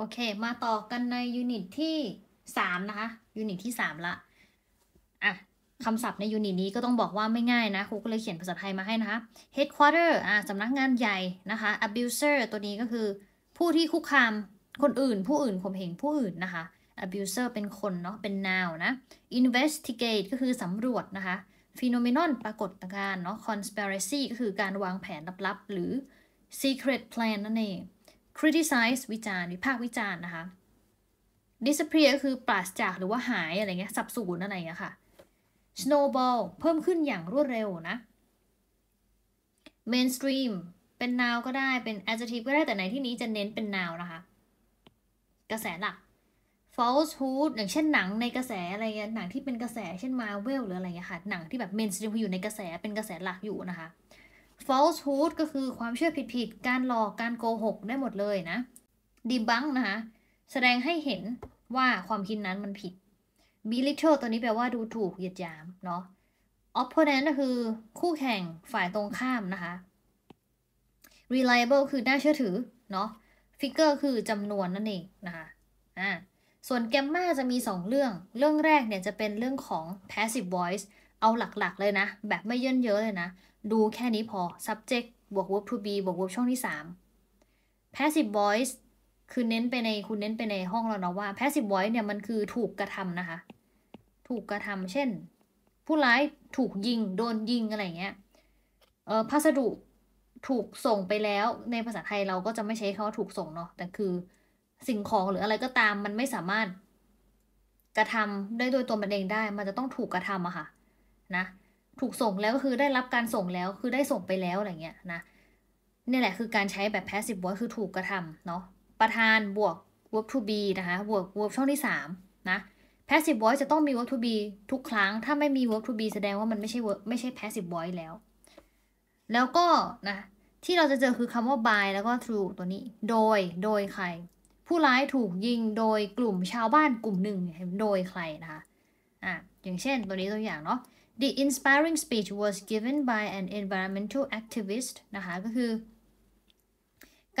โอเค มาต่อกันในยูนิตที่สามนะคะ ยูนิตที่สามละอ่ะคำศัพท์ในยูนิตนี้ก็ต้องบอกว่าไม่ง่ายนะ ครูก็เลยเขียนภาษาไทยมาให้นะคะ headquarter อ่ะสำนักงานใหญ่นะคะ abuser ตัวนี้ก็คือผู้ที่คุกคาม คนอื่น ผู้อื่นข่มเหงผู้อื่นนะคะ abuser เป็นคนเนาะ เป็น noun นะ investigate ก็คือสำรวจนะคะ phenomenon ปรากฏการณ์เนาะ conspiracy ก็คือการวางแผนลับๆ หรือ secret plan นั่นเอง criticize วิจารณ์วิพากษ์วิจารณ์นะคะ disappear คือปราศจากหรือว่าหายอะไรเงี้ย สับสูญอะไรเงี้ยค่ะ snowball เพิ่มขึ้นอย่างรวดเร็วนะ mainstream เป็น noun ก็ได้เป็น adjective ก็ได้แต่ในที่นี้จะเน้นเป็น noun นะคะ กระแสหลัก falsehood อย่างเช่นหนังในกระแสอะไรเงี้ย หนังที่เป็นกระแสเช่น marvel หรืออะไรเงี้ยค่ะ หนังที่แบบ mainstream อยู่ในกระแสเป็นกระแสหลักอยู่นะคะ falsehood ก็คือความเชื่อผิดๆ การหลอกการโกหกได้หมดเลยนะ debunk นะคะ แสดงให้เห็นว่าความคิดนั้นมันผิด belittle ตัวนี้แปลว่าดูถูกเหยียดหยาม เนาะ opponent ก็คือคู่แข่งฝ่ายตรงข้ามนะคะ reliable คือ น่าเชื่อถือ เนาะ figure คือจำนวนนั่นเองนะคะอ่าส่วนแกมมาจะมี 2 เรื่อง เรื่องแรกเนี่ยจะเป็นเรื่องของ passive voice เอาหลักๆ เลยนะ แบบไม่เยินเยอะเลยนะดูแค่นี้พอ subject บวก verb to be บวก verb ช่องที่ 3 passive voice คือเน้นไปในคุณเน้นไปในห้องเราเนาะว่า passive voice เนี่ย มันคือถูกกระทำนะคะ ถูกกระทำเช่น ผู้ร้ายถูกยิง โดนยิง อะไรเงี้ย เออพัสดุถูกส่งไปแล้ว ในภาษาไทยเราก็จะไม่ใช้คำว่าถูกส่งเนาะแต่คือสิ่งของหรืออะไรก็ตามมันไม่สามารถ กระทำได้โดยตัวมันเองได้ มันจะต้องถูกกระทำอะค่ะ นะถูกส่งแล้วก็คือได้รับการส่งแล้วคือได้ส่งไปแล้วอะไรเงี้ยนะนี่แหละคือการใช้แบบ passive voice คือถูกกระทำเนาะประธาน บวก verb to be นะคะบวก verb ช่องที่3นะ passive voice จะต้องมี verb to be ทุกครั้งถ้าไม่มี verb to be แสดงว่ามันไม่ใช่ไม่ใช่ passive voice แล้ว แล้วก็นะที่เราจะเจอคือคำว่า by แล้วก็ through ตัวนี้ โดยโดยใคร ผู้ร้ายถูกยิงโดยกลุ่มชาวบ้านกลุ่มหนึ่งโดยใครนะคะอ่ะอย่างเช่นตัวนี้ตัวอย่างเนาะ The inspiring speech was given by an environmental activist นะคะ ก็คือ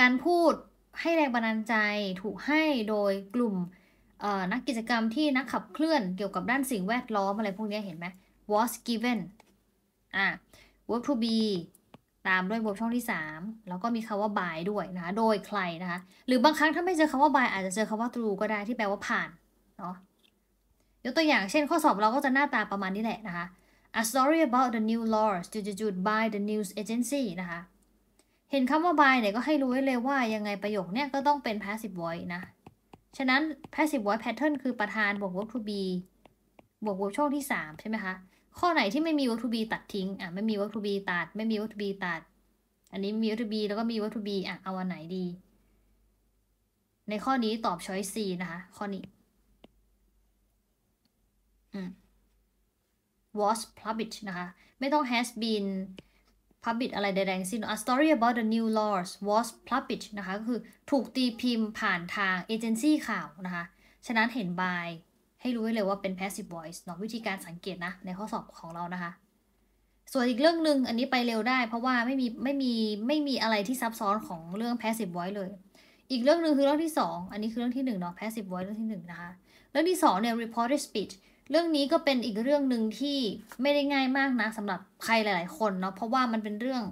การพูดให้แรงบันดาลใจถูกให้โดยกลุ่ม นักกิจกรรมที่นักขับเคลื่อนเกี่ยวกับด้านสิ่งแวดล้อมอะไรพวกนี้เห็นไหม was given อ่ะ verb to be ตามด้วยบทช่องที่ 3 แล้วก็มีคำว่า by ด้วยนะคะโดยใครนะคะ หรือบางครั้งถ้าไม่เจอคำว่า by อาจจะเจอคำว่า through ก็ได้ที่แปลว่าผ่าน เนาะยกตัวอย่างเช่นข้อสอบเราก็จะหน้าตาประมาณนี้แหละนะคะ a story about the new laws จุดจุด by the news agency นะคะ เห็นคำว่า by เนี่ยก็ให้รู้ไว้เลยว่ายังไงประโยคเนี่ยก็ต้องเป็น passive voice นะ ฉะนั้น passive voice pattern คือประธานบวก verb to be บวก verb ช่องที่ 3 ใช่ไหมคะ ข้อไหนที่ไม่มี verb to be ตัดทิ้ง อ่ะ ไม่มี verb to be ตัด ไม่มี verb to be ตัด อันนี้มี verb to be แล้วก็มี verb to be อ่ะ เอาอันไหนดี ในข้อนี้ตอบ choice C นะคะ ข้อนี้ อืม was published นะคะ ไม่ต้อง has been published อะไรใดๆสิ a story about the new laws was published นะคะ ก็คือถูกตีพิมพ์ผ่านทางเอเจนซี่ข่าวนะคะ ฉะนั้นเห็น by ให้รู้ไว้เลยว่าเป็น passive voice เนาะวิธีการสังเกตนะในข้อสอบของเรานะคะ ส่วนอีกเรื่องหนึ่งอันนี้ไปเร็วได้เพราะว่าไม่มี ไม่มี ไม่มีอะไรที่ซับซ้อนของเรื่อง passive voice เลย อีกเรื่องหนึ่งคือเรื่องที่ 2 อันนี้คือเรื่องที่1เนาะ passive voice เรื่องที่1นะคะเรื่องที่2เนี่ย reported speech เรื่องนี้ก็เป็นอีกเรื่องหนึ่งที่ไม่ได้ง่ายมากนะสำหรับใครหลายๆคนเนาะเพราะว่ามันเป็นเรื่อง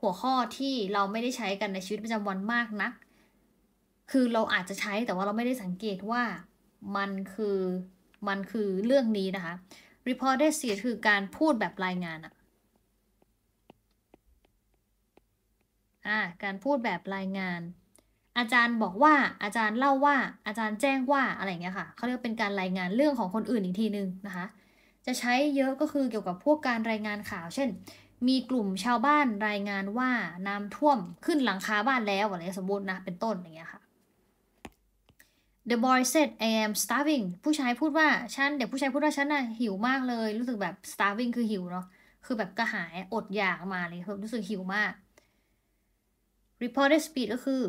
หัวข้อที่เราไม่ได้ใช้กันในชีวิตประจำวันมากนัก คือเราอาจจะใช้แต่ว่าเราไม่ได้สังเกตว่ามันคือมันคือเรื่องนี้นะคะ reported s สี e คือการพูดแบบรายงานอะอ่าการพูดแบบรายงานอาจารย์บอกว่า อาจารย์เล่าว่า อาจารย์แจ้งว่า อะไรเงี้ยค่ะเขาเรียกเป็นการรายงานเรื่องของคนอื่นอีกทีนึงนะคะ จะใช้เยอะก็คือเกี่ยวกับพวกการรายงานข่าว เช่น มีกลุ่มชาวบ้านรายงานว่าน้ำท่วมขึ้นหลังคาบ้านแล้วอะไรสมมตินะ เป็นต้นอย่างเงี้ยค่ะ The boy said I am starving ผู้ชายพูดว่า ฉัน เด็กผู้ชายพูดว่าฉันน่ะหิวมากเลย รู้สึกแบบ starving คือหิวเนาะคือแบบกระหายอดอยากมาเลยรู้สึกหิวมาก reported speed ก็คือ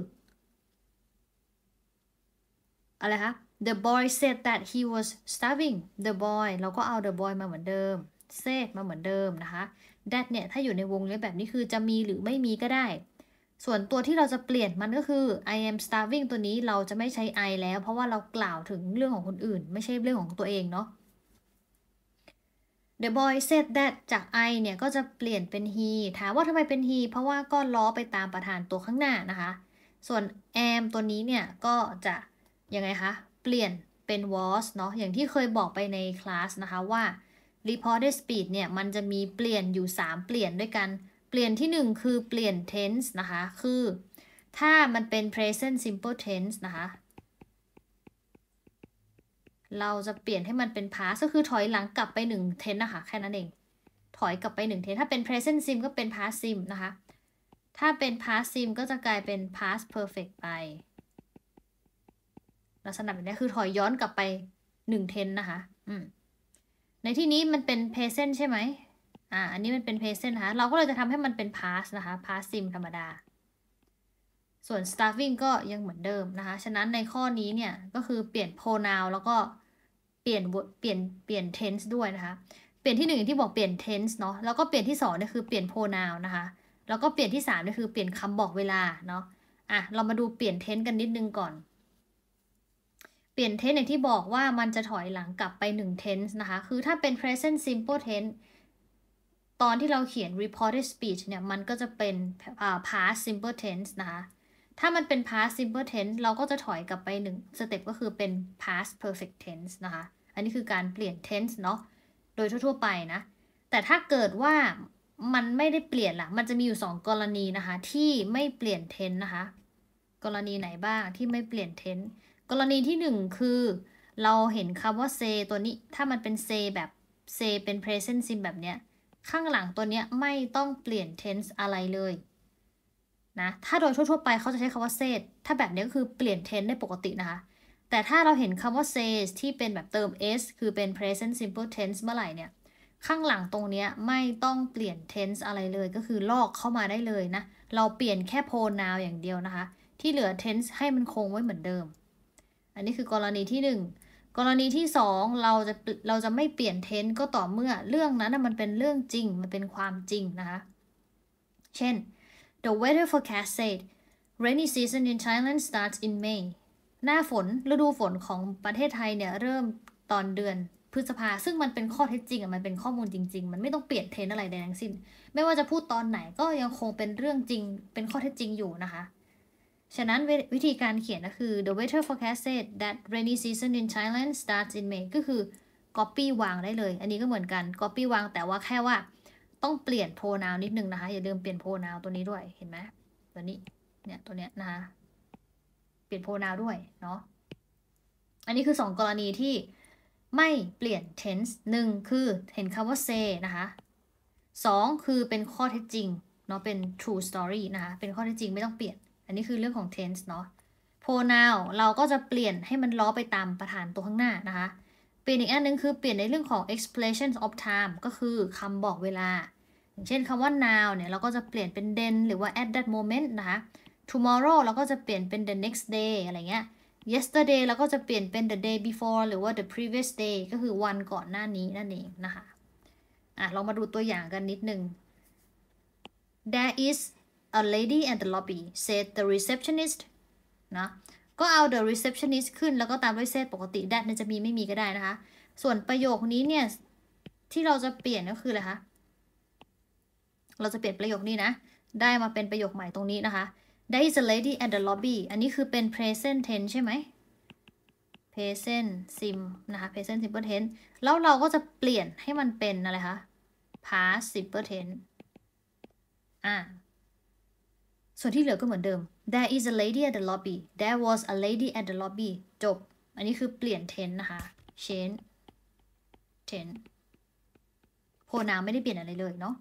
อะไรคะ the boy said that he was starving the boy เราก็เอา the boy มาเหมือนเดิม said มาเหมือนเดิมนะคะ that เนี่ย ถ้าอยู่ในวงเล็บแบบนี้คือจะมีหรือไม่มีก็ได้ ส่วนตัวที่เราจะเปลี่ยนมันก็คือ I am starving ตัวนี้เราจะไม่ใช้ I แล้ว เพราะว่าเรากล่าวถึงเรื่องของคนอื่น ไม่ใช่เรื่องของตัวเองเนาะ The boy said that จาก I เนี่ย ก็จะเปลี่ยนเป็น he ถามว่าทำไมเป็น he เพราะว่าก็ล้อไปตามประธานตัวข้างหน้านะคะ ส่วน am ตัวนี้เนี่ย ก็จะยังไงคะ เปลี่ยนเป็น was เนาะอย่างที่เคยบอกไปในคลาสนะคะว่า reported speed เนี่ย มันจะมีเปลี่ยนอยู่ 3 เปลี่ยนด้วยกัน เปลี่ยนที่ 1 คือเปลี่ยน tense นะคะ คือถ้ามันเป็น present simple tense นะคะ เราจะเปลี่ยนให้มันเป็น past ก็คือถอยหลังกลับไป 1 tense นะคะแค่นั้นเอง ถอยกลับไป1 tense ถ้าเป็น present sim ก็เป็น past sim นะคะ ถ้าเป็น past sim ก็จะกลายเป็น past perfect ไปลักษณะแบบนี้คือถอยย้อนกลับไปหนึ่งเทนนะคะอืมในที่นี้มันเป็น present ใช่ไหมอ่าอันนี้มันเป็น present นะคะเราก็เลยจะทำให้มันเป็น past นะคะ past sim ธรรมดา ส่วน starving ก็ยังเหมือนเดิมนะคะ ฉะนั้นในข้อนี้เนี่ย ก็คือเปลี่ยน pronoun แล้วก็เปลี่ยนเปลี่ยนเปลี่ยน tense ด้วยนะคะ เปลี่ยนที่หนึ่งที่บอกเปลี่ยน tense เนาะ แล้วก็เปลี่ยนที่สองเนี่ยคือเปลี่ยน pronoun นะคะ แล้วก็เปลี่ยนที่สามเนี่ยคือเปลี่ยนคำบอกเวลาเนาะ อ่ะเรามาดูเปลี่ยน tense กันนิดนึงก่อนเปลี่ยนเทนส์อย่างที่บอกว่ามันจะถอยหลังกลับไป1 tense นะคะ คือถ้าเป็น present simple tense ตอนที่เราเขียน reported speech เนี่ย มันก็จะเป็น past simple tense นะคะ ถ้ามันเป็น past simple tense เราก็จะถอยกลับไป1สเต็ปก็คือเป็น past perfect tense นะคะ อันนี้คือการเปลี่ยน tense เนาะ โดยทั่วๆไปนะ แต่ถ้าเกิดว่ามันไม่ได้เปลี่ยนละมันจะมีอยู่ 2 กรณีนะคะที่ไม่เปลี่ยน tense นะคะ กรณีไหนบ้างที่ไม่เปลี่ยน tense กรณีที่ 1 คือเราเห็นคำว่า say ตัวนี้ ถ้ามันเป็น say แบบ say เป็น present sim p แบบเนี้ยข้างหลังตัวเนี้ย ไม่ต้องเปลี่ยน tense อะไรเลยนะ ถ้าโดยทั่วๆไปเขาจะใช้คำว่า s a y ถ้าแบบนี้ก็คือเปลี่ยน tense ได้ปกตินะคะ แต่ถ้าเราเห็นคำว่า says ที่เป็นแบบเติม s คือเป็น present simple tense เมื่อไหร่เนี่ย ข้างหลังตรงนี้ไม่ต้องเปลี่ยน tense อะไรเลย ก็คือลอกเข้ามาได้เลยนะ เราเปลี่ยนแค่ pronoun อย่างเดียวนะคะ ที่เหลือ tense ให้มันคงไว้เหมือนเดิมอันนี้คือกรณีที่ 1 กรณีที่2เราจะเราจะไม่เปลี่ยนเทนก็ต่อเมื่อเรื่องนั้นมันเป็นเรื่องจริง มันเป็นความจริงนะคะ เช่น the weather forecast said rainy season in Thailand starts in May หน้าฝนฤดูฝนของประเทศไทยเนี่ยเริ่มตอนเดือนพฤษภาซึ่งมันเป็นข้อเท็จจริงอะมันเป็นข้อมูลจริง ๆ มันไม่ต้องเปลี่ยนเทนอะไรใดทั้งสิ้น ไม่ว่าจะพูดตอนไหนก็ยังคงเป็นเรื่องจริงเป็นข้อเท็จจริงอยู่นะคะฉะนั้นวิธีการเขียนก็คือ the weather forecast said that rainy season in Thailand starts in May ก็คือ copy วางได้เลย อันนี้ก็เหมือนกัน copy วางแต่ว่าแค่ว่าต้องเปลี่ยน pronoun นิดนึงนะคะ อย่าลืมเปลี่ยน pronoun ตัวนี้ด้วยเห็นไหมตัวนี้เนี่ยตัวเนี้ยนะคะเปลี่ยน pronoun ด้วยเนาะ อันนี้คือ 2 กรณีที่ไม่เปลี่ยน tense 1 คือเห็นคำว่า say นะคะ2คือเป็นข้อเท็จจริงเนาะเป็น true story นะคะ เป็นข้อเท็จจริงไม่ต้องเปลี่ยนอันนี้คือเรื่องของ tense เนาะ pronoun เราก็จะเปลี่ยนให้มันล้อไปตามประธานตัวข้างหน้านะคะ เปลี่ยนอีกอันนึง คือเปลี่ยนในเรื่องของ expression of time ก็คือคำบอกเวลาอย่างเช่นคำว่า now เนี่ยเราก็จะเปลี่ยนเป็น then หรือว่า at that moment นะคะ tomorrow เราก็จะเปลี่ยนเป็น the next day อะไรเงี้ย yesterday เราก็จะเปลี่ยนเป็น the day before หรือว่า the previous day ก็คือวันก่อนหน้านี้นั่นเองนะคะอ่ะเรามาดูตัวอย่างกันนิดนึง there is a lady at the lobby said the receptionist นะก็เอา the receptionist ขึ้น แล้วก็ตามด้วย said ปกติ that จะมีไม่มีก็ได้นะคะ ส่วนประโยคนี้เนี่ย ที่เราจะเปลี่ยนก็คืออะไรคะ เราจะเปลี่ยนประโยคนี้นะ ได้มาเป็นประโยคใหม่ตรงนี้นะคะ there is a lady at the lobby อันนี้คือเป็น present tense ใช่ไหม present sim นะคะ present simple tense แล้วเราก็จะเปลี่ยนให้มันเป็นอะไรคะ past simple tense อ่าส่วนที่เหลือก็เหมือนเดิม there is a lady at the lobby there was a lady at the lobby จบ อันนี้คือเปลี่ยน tense นะคะ change tense โพน u n ไม่ได้เปลี่ยนอะไรเลยเนาะ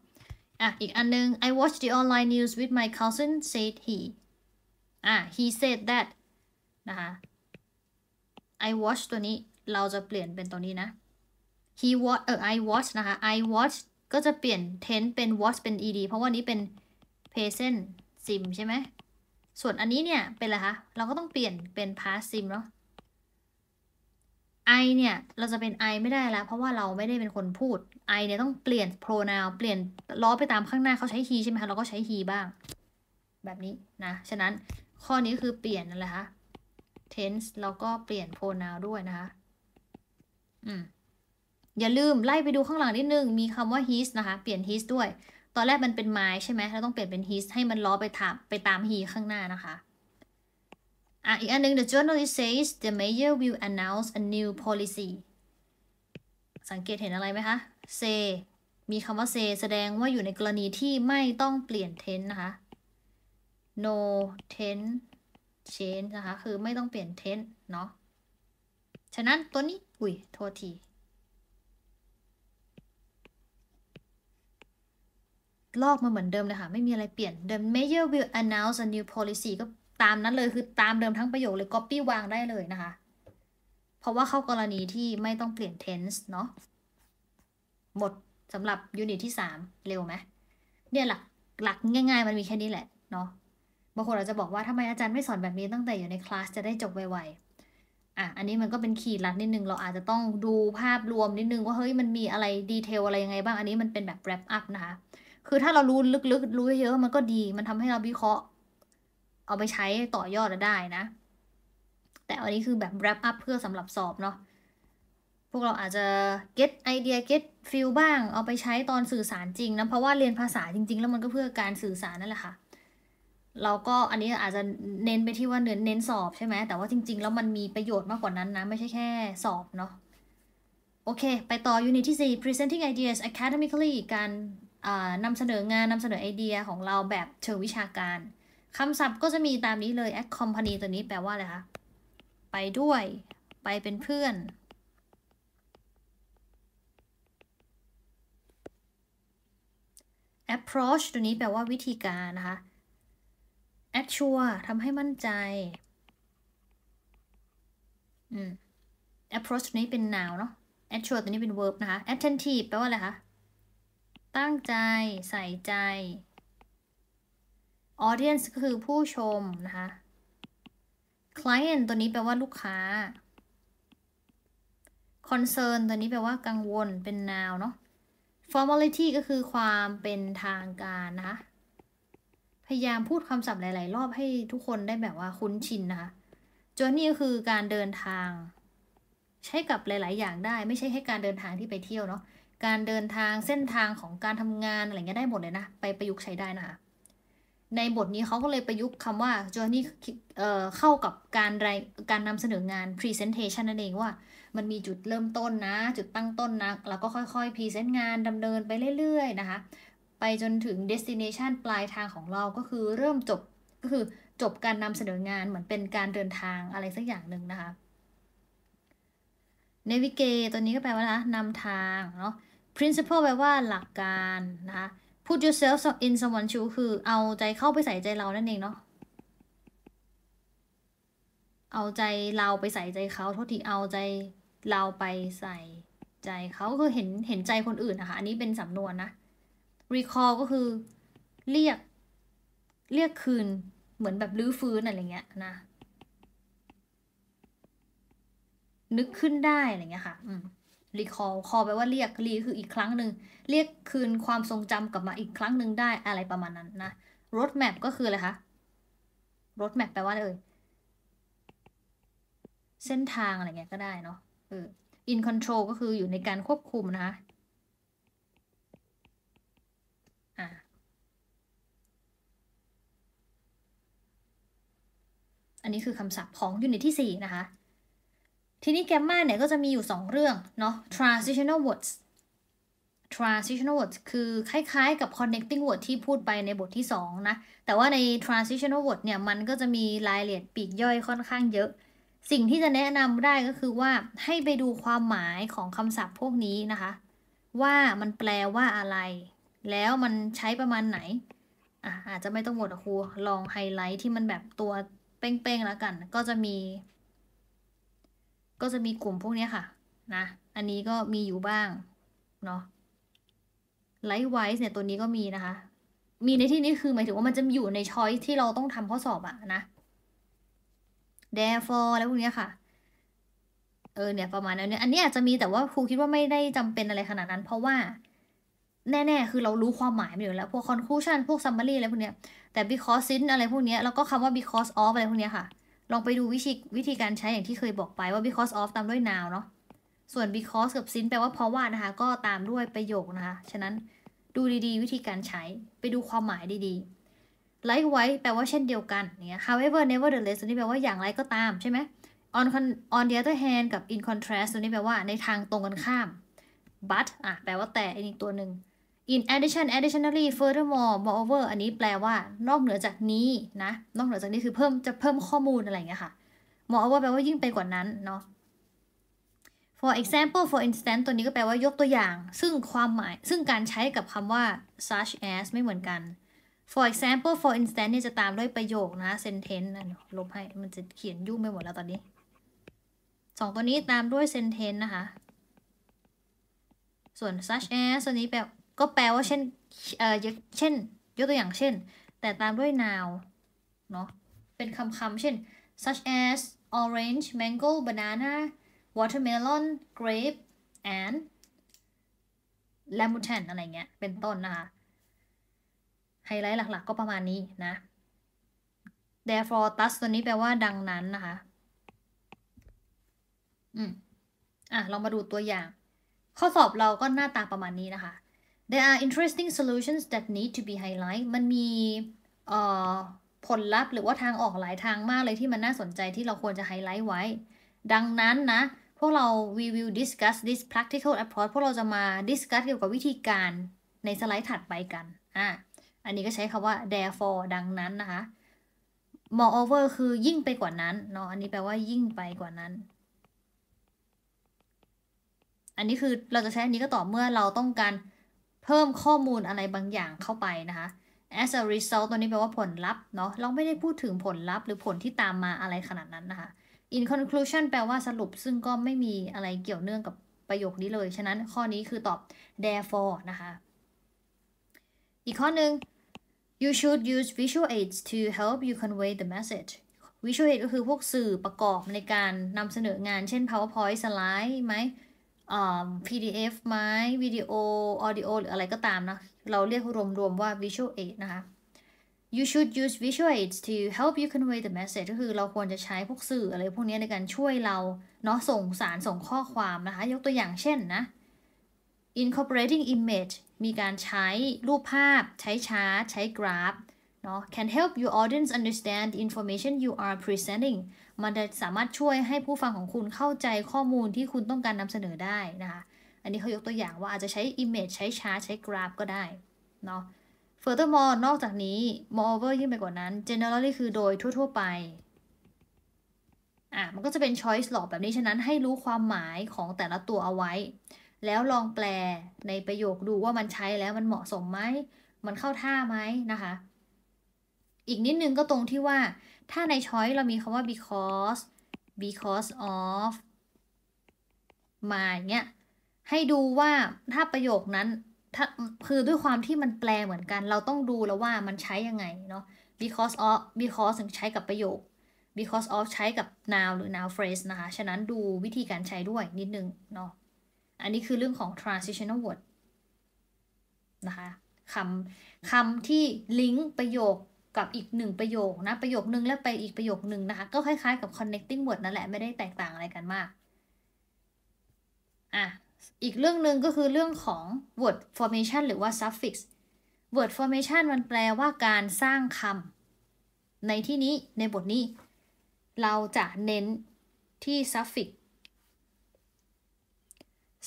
อ่ะ อีกอันนึง I watched the online news with my cousin said he อ่ะ he said that นะคะ I watch ตัวนี้เราจะเปลี่ยนเป็นตัวนี้นะ he watch เออ I watch นะคะ I watch ก็จะเปลี่ยน tense เป็น watch เป็น ed เพราะว่านี้เป็น present ซิมใช่ไหมส่วนอันนี้เนี่ยเป็นอะไรคะ เราก็ต้องเปลี่ยนเป็นพาสซิมเนาะ I เนี่ยเราจะเป็น I ไม่ได้แล้ว เพราะว่าเราไม่ได้เป็นคนพูด I เนี่ยต้องเปลี่ยน pronoun เปลี่ยนล้อไปตามข้างหน้าเขาใช้ he ใช่ไหมคะ เราก็ใช้ he บ้างแบบนี้นะ ฉะนั้นข้อนี้คือเปลี่ยนนั่นแหละคะ tense แล้วก็เปลี่ยน pronoun ด้วยนะคะ อืมอย่าลืมไล่ไปดูข้างหลังนิดนึง มีคำว่า his นะคะ เปลี่ยน his ด้วยตอนแรกมันเป็นไม้ใช่ไหมเราต้องเปลี่ยนเป็น his ให้มันล้อไปตามไปตาม he ข้างหน้านะคะ อ่ะอีกอันหนึ่ง the journalist says the mayor will announce a new policy สังเกตเห็นอะไรไหมคะ say มีคำว่า say แสดงว่าอยู่ในกรณีที่ไม่ต้องเปลี่ยน tense นะคะ no tense change นะคะคือไม่ต้องเปลี่ยน tense เนาะฉะนั้นตัวนี้ อุ้ยโทษทีลอกมาเหมือนเดิมเลยค่ะ ไม่มีอะไรเปลี่ยน The mayor will announce a new policy ก็ตามนั้นเลยคือตามเดิมทั้งประโยคเลย copy วางได้เลยนะคะ เพราะว่าเข้ากรณีที่ไม่ต้องเปลี่ยน tense เนาะหมดสำหรับยูนิตที่ 3 เร็วไหมเนี่ยหลักหลักง่าย ๆ มันมีแค่นี้แหละ เนาะบางคนอาจจะบอกว่าทำไมอาจารย์ไม่สอนแบบนี้ตั้งแต่อยู่ในคลาสจะได้จบไวๆอ่ะอันนี้มันก็เป็นขีดลัดนิดนึงเราอาจจะต้องดูภาพรวมนิดนึงว่าเฮ้ยมันมีอะไรดีเทลอะไรยังไงบ้างอันนี้มันเป็นแบบ wrap up นะคะคือถ้าเรารู้ลึกๆ รู้เยอะมันก็ดี มันทำให้เราวิเคราะห์ เอาไปใช้ต่อยอดได้นะ แต่อันนี้คือแบบ wrap up เพื่อสำหรับสอบเนาะ พวกเราอาจจะ get idea get feel บ้างเอาไปใช้ตอนสื่อสารจริงนะ เพราะว่าเรียนภาษาจริงๆ แล้วมันก็เพื่อการสื่อสารนั่นแหละค่ะ เราก็อันนี้อาจจะเน้นไปที่ว่าเน้นเน้นสอบใช่ไหม แต่ว่าจริงๆ แล้วมันมีประโยชน์มากกว่านั้นนะ ไม่ใช่แค่ สอบเนาะ โอเค ไปต่อยูนิตที่4 presenting ideas academically การนำเสนองานนำเสนอไอเดียของเราแบบเชิงวิชาการคำศัพท์ก็จะมีตามนี้เลย accompany ตัวนี้แปลว่าอะไรคะ ไปด้วย ไปเป็นเพื่อน approach ตัวนี้แปลว่าวิธีการนะคะ assure ทำให้มั่นใจ approach ตัวนี้เป็น noun เนาะ assure ตัวนี้เป็น verb นะคะ attentive แปลว่าอะไรคะตั้งใจใส่ใจ audience ก็คือผู้ชมนะคะ client ตัวนี้แปลว่าลูกค้า concern ตัวนี้แปลว่ากังวลเป็น noun เนาะ formality ก็คือความเป็นทางการนะคะพยายามพูดคำศัพท์หลายๆ รอบให้ทุกคนได้แบบว่าคุ้นชินนะคะ j o นี n e y ก็คือการเดินทาง ใช้กับหลายๆ อย่างได้ ไม่ใช่แค่การเดินทางที่ไปเที่ยวเนาะการเดินทางเส้นทางของการทำงาน อะไรเงี้ยได้หมดเลยนะ ไปประยุกต์ใช้ได้นะคะในบทนี้เขาก็เลยประยุกต์คำว่า journey เ่เข้ากับการรายการนำเสนองาน presentation นั่นเองว่า มันมีจุดเริ่มต้นนะ จุดตั้งต้นนะแล้วก็ค่อยๆ present งานดำเนินไปเรื่อยๆนะคะ ไปจนถึง destination ปลายทางของเราก็คือเริ่มจบก็คือจบการนำเสนองานเหมือนเป็นการเดินทางอะไรสักอย่างหนึ่งนะคะ navigate ตัวนี้ก็แปลว่านะนำทางเนาะ principle แปลว่าหลักการนะคะ put yourself in someone shoe คือเอาใจเข้าไปใส่ใจเรานั่นเองเนาะ เอาใจเราไปใส่ใจเขาโทษทีเอาใจเราไปใส่ใจเขาคือเห็นเห็นใจคนอื่นนะคะ อันนี้เป็นสำนวนนะ recall ก็คือ เรียกเรียกคืน เหมือนแบบรื้อฟื้นอะไรเงี้ยนะ นึกขึ้นได้อะไรเงี้ยค่ะ อืมรีคอลคอ a แปลว่าเรียก รีคืออีกครั้งหนึ่ง เรียกคืนความทรงจำกลับมาอีกครั้งหนึ่งได้อะไรประมาณนั้นนะรถแมพก็คืออะไรคะรถแมพแปลว่าอะไรเอ่ยเส้นทางอะไรเงี้ยก็ได้เนาะเออนคอนโทร o ก็คืออยู่ในการควบคุมนะคะอันนี้คือคำศัพท์ของยูนิตที่ 4 นะคะทีนี้แกมมาเนี่ยก็จะมีอยู่ 2 เรื่อง เนาะ transitional words transitional words คือคล้ายๆกับ connecting word ที่พูดไปในบทที่ 2 นะ แต่ว่าใน transitional word เนี่ย มันก็จะมีรายละเอียดปีกย่อยค่อนข้างเยอะ สิ่งที่จะแนะนำได้ก็คือว่า ให้ไปดูความหมายของคำศัพท์พวกนี้นะคะ ว่ามันแปลว่าอะไร แล้วมันใช้ประมาณไหน อาจจะไม่ต้องหมดครู ลองไฮไลท์ที่มันแบบตัวเป้งๆแล้วกัน ก็จะมีก็จะมีกลุ่มพวกนี้ค่ะนะ อันนี้ก็มีอยู่บ้างเนาะไลท์ไวส์เนี่ยตัวนี้ก็มีนะคะ มีในที่นี้คือหมายถึงว่ามันจะอยู่ในช้อยที่เราต้องทำข้อสอบอะนะ therefore แล้วพวกนี้ค่ะเออเนี่ยประมาณนั้นเนี่ยอันนี้อาจจะมีแต่ว่าครูคิดว่าไม่ได้จำเป็นอะไรขนาดนั้นเพราะว่า แน่ๆ คือเรารู้ความหมายมันอยู่แล้วพวก conclusion พวก summary อะไรพวกเนี้ยแต่ because in อะไรพวกเนี้ยแล้วก็คำว่า because of อะไรพวกเนี้ยค่ะลองไปดูวิธีวิธีการใช้อย่างที่เคยบอกไปว่า because of ตามด้วย n o w เนาะส่วน because กับ since แปลว่าเพราะว่านะคะ ก็ตามด้วยประโยคนะคะ ฉะนั้นดูดี ๆ วิธีการใช้ไปดูความหมายดี ๆ likewise แปลว่าเช่นเดียวกันเนี่ย however nevertheless ตัวนี้แปลว่าอย่างไรก็ตาม ใช่ไหม on on the other hand กับ in contrast ตัวนี้แปลว่าในทางตรงกันข้าม but อ่ะแปลว่าแต่อีกตัวหนึ่ง in addition additionally furthermore moreover อันนี้แปลว่านอกเหนือจากนี้นะ นอกเหนือจากนี้คือเพิ่มจะเพิ่มข้อมูลอะไรเงี้ยค่ะ moreover แปลว่ายิ่งไปกว่านั้นเนาะ for example for instance ตัวนี้ก็แปลว่ายกตัวอย่าง ซึ่งความหมาย ซึ่งการใช้กับคำว่า such as ไม่เหมือนกัน for example for instance เนี่ยจะตามด้วยประโยคนะ sentence นลบให้มันจะเขียนยุ่งไปหมดแล้วตอนนี้สองตัวนี้ตามด้วย sentence นะคะ ส่วน such as ตัวนี้แปลก็แปลว่าเช่นเออเช่น ยกตัวอย่างเช่น แต่ตามด้วย now เนาะเป็นคำคำเช่น such as orange mango banana watermelon grape and l e m o n t a n อะไรเงี้ย เป็นต้นนะคะ ไฮไลท์หลักๆ ก็ประมาณนี้นะ therefore thus ตัวนี้แปลว่าดังนั้นนะคะ อืมอ่ะ ลองมาดูตัวอย่าง ข้อสอบเราก็หน้าตาประมาณนี้นะคะ there are interesting solutions that need to be highlighted มันมีผลลัพธ์ หรือว่าทางออกหลายทางมากเลยที่มันน่าสนใจที่เราควรจะไฮไลท์ไว้ ดังนั้นนะ พวกเรา we will discuss this practical approach พวกเราจะมา discuss เกี่ยวกับวิธีการในสไลด์ถัดไปกัน อ่ะอันนี้ก็ใช้คำว่า therefore ดังนั้นนะคะ moreover คือยิ่งไปกว่านั้นเนาะ อันนี้แปลว่ายิ่งไปกว่านั้น อันนี้คือเราจะใช้อันนี้ก็ต่อเมื่อเราต้องการเพิ่มข้อมูลอะไรบางอย่างเข้าไปนะคะ as a result ตัวนี้แปลว่าผลลัพธ์เนาะ เราไม่ได้พูดถึงผลลัพธ์หรือผลที่ตามมาอะไรขนาดนั้นนะคะ in conclusion แปลว่าสรุปซึ่งก็ไม่มีอะไรเกี่ยวเนื่องกับประโยคนี้เลย ฉะนั้นข้อนี้คือตอบ therefore นะคะ อีกข้อหนึ่ง you should use visual aids to help you convey the message visual aid ก็คือพวกสื่อประกอบในการนำเสนองานเช่น powerpoint slide ไหม PDF ไหมวิดีโอ ออดิโอ หรืออะไรก็ตามนะเราเรียกรวมๆว่า Visual Aid นะคะ you should use visual aids to help you convey the message ก็คือเราควรจะใช้พวกสื่ออะไรพวกนี้ในการช่วยเราเนาะส่งสารส่งข้อความนะคะยกตัวอย่างเช่นนะ incorporating image มีการใช้รูปภาพ ใช้ชาร์ตใช้กราฟเนาะ can help your audience understand the information you are presenting มันจะสามารถช่วยให้ผู้ฟังของคุณเข้าใจข้อมูลที่คุณต้องการนำเสนอได้นะคะ อันนี้เขายกตัวอย่างว่าอาจจะใช้ image ใช้ชาร์ตใช้กราฟก็ได้เนาะ furthermore นอกจากนี้ moreover ยิ่งไปกว่านั้น generally คือโดยทั่วๆไป อ่ะมันก็จะเป็น choice หลอกแบบนี้ฉะนั้นให้รู้ความหมายของแต่ละตัวเอาไว้ แล้วลองแปลในประโยคดูว่ามันใช้แล้วมันเหมาะสมไหม มันเข้าท่าไหมนะคะ อีกนิดนึงก็ตรงที่ว่าถ้าในช้อยเรามีคำว่า because because of มาอย่างเงี้ย ให้ดูว่าถ้าประโยคนั้นถ้าคือด้วยความที่มันแปลเหมือนกัน เราต้องดูแล้วว่ามันใช้ยังไง เนาะ because of because ถึงใช้กับประโยค because of ใช้กับ noun หรือ noun phrase นะคะ ฉะนั้นดูวิธีการใช้ด้วยนิดนึง เนาะ อันนี้คือเรื่องของ transitional word นะคะ คำคำที่ลิงก์ประโยคกับอีกหนึ่งประโยค นะ ประโยคนึง แล้วไปอีกประโยคนึงนะคะ ก็คล้ายๆกับ connecting word นั่นแหละ ไม่ได้แตกต่างอะไรกันมาก อ่ะ อีกเรื่องหนึ่งก็คือเรื่องของ word formation หรือว่า suffix word formation มันแปลว่าการสร้างคำ ในที่นี้ ในบทนี้ เราจะเน้นที่ suffix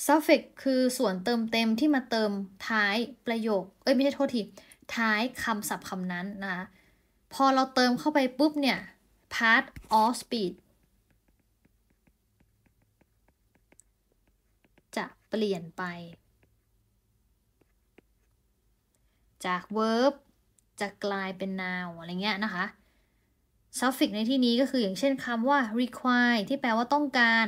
suffix คือส่วนเติมเต็มที่มาเติมท้ายประโยค เอ้ย ไม่ใช่โทษที ท้ายคำศัพท์คำนั้นนะคะพอเราเติมเข้าไปปุ๊บ เนี่ย part all speed จะเปลี่ยนไป จาก verb จะกลายเป็น noun อะไรเงี้ยนะคะ suffix ในที่นี้ก็คืออย่างเช่นคำว่า require ที่แปลว่าต้องการ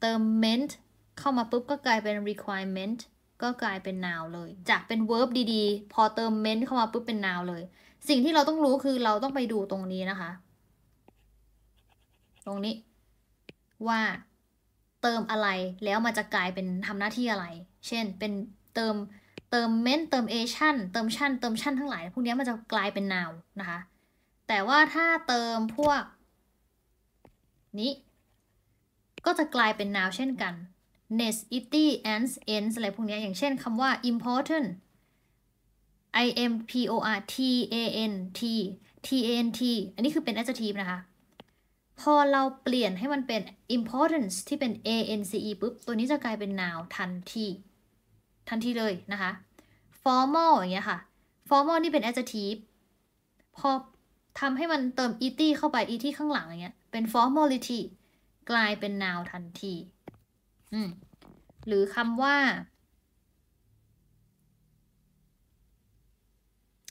เติม m e n t เข้ามาปุ๊บก็กลายเป็น requirement ก็กลายเป็น noun เลย จากเป็น verb ดีๆ พอเติม m e n t เข้ามาปุ๊บเป็น noun เลยสิ่งที่เราต้องรู้คือเราต้องไปดูตรงนี้นะคะ ตรงนี้ว่าเติมอะไรแล้วมันจะกลายเป็นทำหน้าที่อะไร เช่นเป็นเติมเติมเมนเติมเอชั่นเติมชั่นเติมชั่นทั้งหลายพวกนี้มันจะกลายเป็นนาวนะคะแต่ว่าถ้าเติมพวกนี้ก็จะกลายเป็นนาวเช่นกัน ness ity a n d s ends อะไรพวกนี้ อย่างเช่นคำว่า important i m p o r t a n t t a n t อันนี้คือเป็น adjective นะคะ พอเราเปลี่ยนให้มันเป็น importance ที่เป็น a n c e ปุ๊บ ตัวนี้จะกลายเป็น noun ทันที ทันทีเลยนะคะ formal อย่างเงี้ยค่ะ formal นี่เป็น adjective พอทำให้มันเติม et เข้าไป et ข้างหลังอย่างเงี้ยเป็น formality กลายเป็น noun ทันทีอืมหรือคำว่า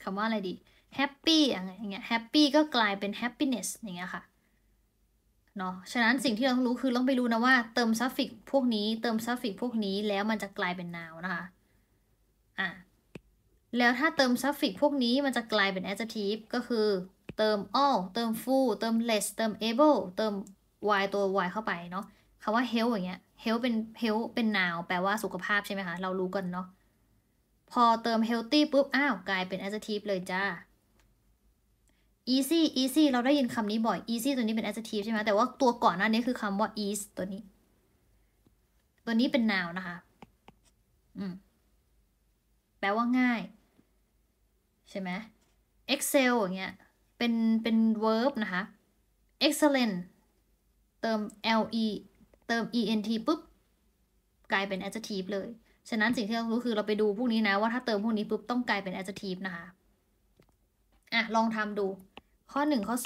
คำว่าอะไรดี happy อย่างเงี้ย happy ก็กลายเป็น happiness อย่างเงี้ยค่ะเนาะ ฉะนั้นสิ่งที่เราต้องรู้คือต้องไปรู้นะว่าเติมซัฟฟิกพวกนี้เติมซัฟฟิกพวกนี้แล้วมันจะกลายเป็นนาวนะคะอ่ะ แล้วถ้าเติมซัฟฟิกพวกนี้มันจะกลายเป็น adjective ก็คือ เติม all เติม full เติม less เติม able เติม y ตัว y เข้าไปเนาะคำว่า health อย่างเงี้ย health เป็น health เป็น noun แปลว่าสุขภาพใช่ไหมคะ เรารู้กันเนาะพอเติม healthy ปุ๊บ อ้าว กลายเป็น adjective เลยจ้า easy easy เราได้ยินคำนี้บ่อย easy ตัวนี้เป็น adjective ใช่ไหม แต่ว่าตัวก่อนหน้านี้คือคำว่า is ตัวนี้ ตัวนี้เป็น noun นะคะ อืมแปลว่าง่าย ใช่ไหม excel อย่างเงี้ย เป็น เป็น verb นะคะ excellent เติม le เติม ent ปุ๊บ กลายเป็น adjective เลยฉะนั้นสิ่งที่เรารู้คือเราไปดูพวกนี้นะ ว่าถ้าเติมพวกนี้ปุ๊บต้องกลายเป็น adjective นะคะ อ่ะ ลองทำดู ข้อ 1 ข้อ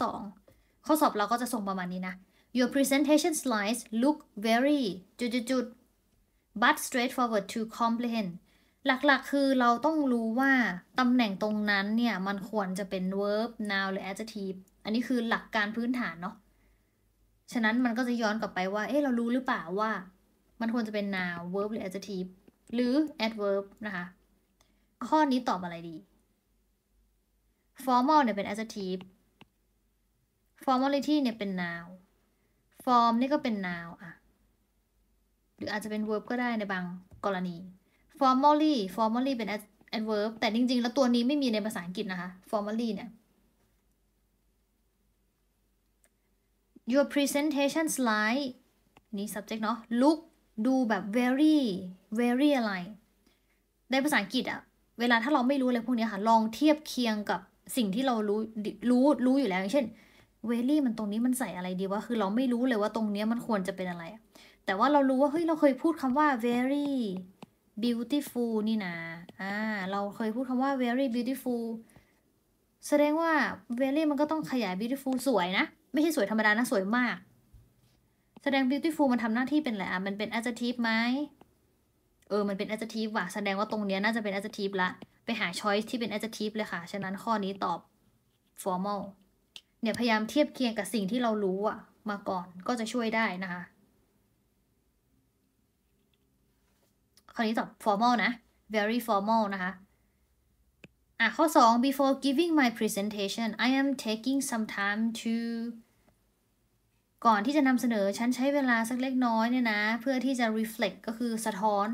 2 ข้อสอบเราก็จะส่งประมาณนี้นะ Your presentation slides look very จุดจจุุดด but straightforward to comprehend หลักๆ คือเราต้องรู้ว่าตำแหน่งตรงนั้นเนี่ย มันควรจะเป็น verb noun หรือ adjective อันนี้คือหลักการพื้นฐานเนาะ ฉะนั้นมันก็จะย้อนกลับไปว่า เอ๊ะเรารู้หรือเปล่าว่ามันควรจะเป็น noun verb หรือ adjective หรือ adverb นะคะ ข้อนี้ตอบอะไรดี formal เนี่ยเป็น adjective formality เนี่ยเป็น noun form นี่ก็เป็น noun อ่ะ หรืออาจจะเป็น verb ก็ได้ในบางกรณี formally formally เป็น adverb แต่จริง ๆ แล้วตัวนี้ไม่มีในภาษาอังกฤษนะคะ formally เนี่ย your presentation slide นี่ subject เนาะ look ดูแบบ very very อะไร ในภาษาอังกฤษอะ เวลาถ้าเราไม่รู้อะไรพวกนี้ค่ะ ลองเทียบเคียงกับสิ่งที่เรารู้ รู้ รู้อยู่แล้วอย่างเช่น very มันตรงนี้มันใส่อะไรดีวะคือเราไม่รู้เลยว่าตรงนี้มันควรจะเป็นอะไร แต่ว่าเรารู้ว่า เฮ้ย เราเคยพูดคำว่า very beautiful นี่นะ อ่า เราเคยพูดคำว่า very beautiful แสดงว่า very มันก็ต้องขยาย beautiful สวยนะ ไม่ใช่สวยธรรมดานะสวยมากแสดง beautiful มันทำหน้าที่เป็นอะไรอ่ะ มันเป็น adjective ไหม เออ มันเป็น adjective ว่ะแสดงว่าตรงเนี้ยน่าจะเป็น adjective ละ ไปหา choice ที่เป็น adjective เลยค่ะ ฉะนั้นข้อนี้ตอบ formal เนี่ยพยายามเทียบเคียงกับสิ่งที่เรารู้อ่ะ มาก่อนก็จะช่วยได้นะคะ ข้อนี้ตอบ formal นะ very formal นะคะ อ่ะข้อ 2 before giving my presentation I am taking some time to ก่อนที่จะนำเสนอ ฉันใช้เวลาสักเล็กน้อยเนี่ยนะ เพื่อที่จะ reflect ก็คือสะท้อน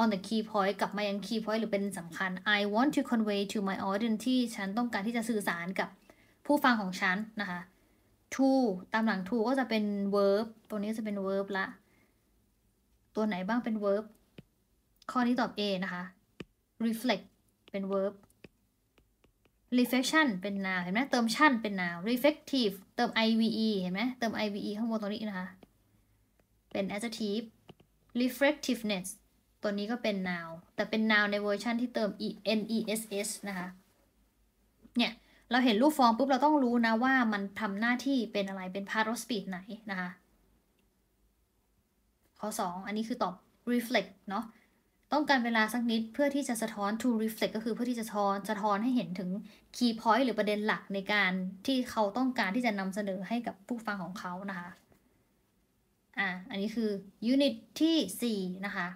on the key point กลับมายัง key point หรือเป็นสำคัญ I want to convey to my audience ที่ฉันต้องการที่จะสื่อสารกับผู้ฟังของฉัน นะคะ to ตามหลัง to ก็จะเป็น verb ตัวนี้จะเป็น verb ละ ตัวไหนบ้างเป็น verb ข้อนี้ตอบ A นะคะ reflect เป็น verb reflection เป็นนามเห็นไหมเติมชั่นเป็นนาม reflective เติม ive เห็นไหมเติม ive ข้างบนตรงนี้นะคะ เป็น adjective reflectiveness ตัวนี้ก็เป็น noun แต่เป็น noun ในเวอร์ชันที่เติม ness นะคะ เนี่ย เราเห็นรูปฟอร์มปุ๊บ เราต้องรู้นะว่ามันทำหน้าที่เป็นอะไรเป็น part of speech ไหนนะคะข้อ 2 อันนี้คือตอบ reflect เนาะต้องการเวลาสักนิดเพื่อที่จะสะท้อน to reflect ก็คือเพื่อที่จะท้อน สะท้อนให้เห็นถึง key point หรือประเด็นหลักในการที่เขาต้องการที่จะนำเสนอให้กับผู้ฟังของเขานะคะ อ่ะอันนี้คือยูนิตที่ 4 นะคะ